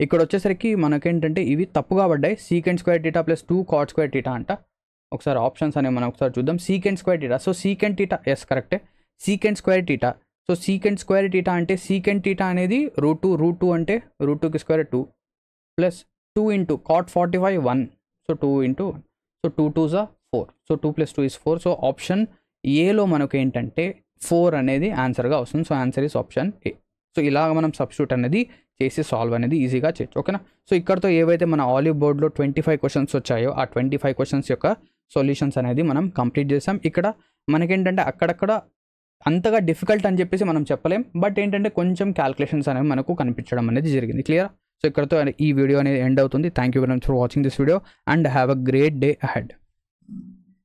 ఇక్కడ వచ్చేసరికి మనకేంటంటే ఇవి తప్పుగా పడ్డాయి secant square theta plus two cot square theta అంట ఒకసారి ఆప్షన్స్ అనేవి మనం ఒకసారి చూద్దాం secant square theta so secant theta yes కరెక్టే secant square theta so secant square theta అంటే సీకెండ్ టీటా అనేది రూట్ టూ రూట్ టూ అంటే రూట్ టూకి square two plus 2 into cot 45 1 so 2 into 1 so two two జా four so two plus two is four so option ఏలో మనకు ఏంటంటే ఫోర్ అనేది ఆన్సర్గా వస్తుంది so answer is option A so ఇలాగ మనం సబ్స్టిట్యూట్ అనేది చేసి సాల్వ్ అనేది ఈజీగా చేయొచ్చు ఓకేనా సో ఇక్కడతో ఏవైతే మన ఆలివ్ బోర్డ్లో ట్వంటీ ఫైవ్ క్వశ్చన్స్ వచ్చాయో ఆ ట్వంటీ ఫైవ్ క్వశ్చన్స్ యొక్క సొల్యూషన్స్ అనేది మనం కంప్లీట్ చేసాం ఇక్కడ మనకేంటంటే అక్కడక్కడ అంతగా డిఫికల్ట్ అని చెప్పేసి మనం చెప్పలేం బట్ ఏంటంటే కొంచెం క్యాల్కులేషన్స్ అనేవి మనకు కనిపించడం అనేది జరిగింది క్లియర్ సో ఇక్కడతో ఈ వీడియో అనేది ఎండ్ అవుతుంది thank you very much for watching this video and have a great day ahead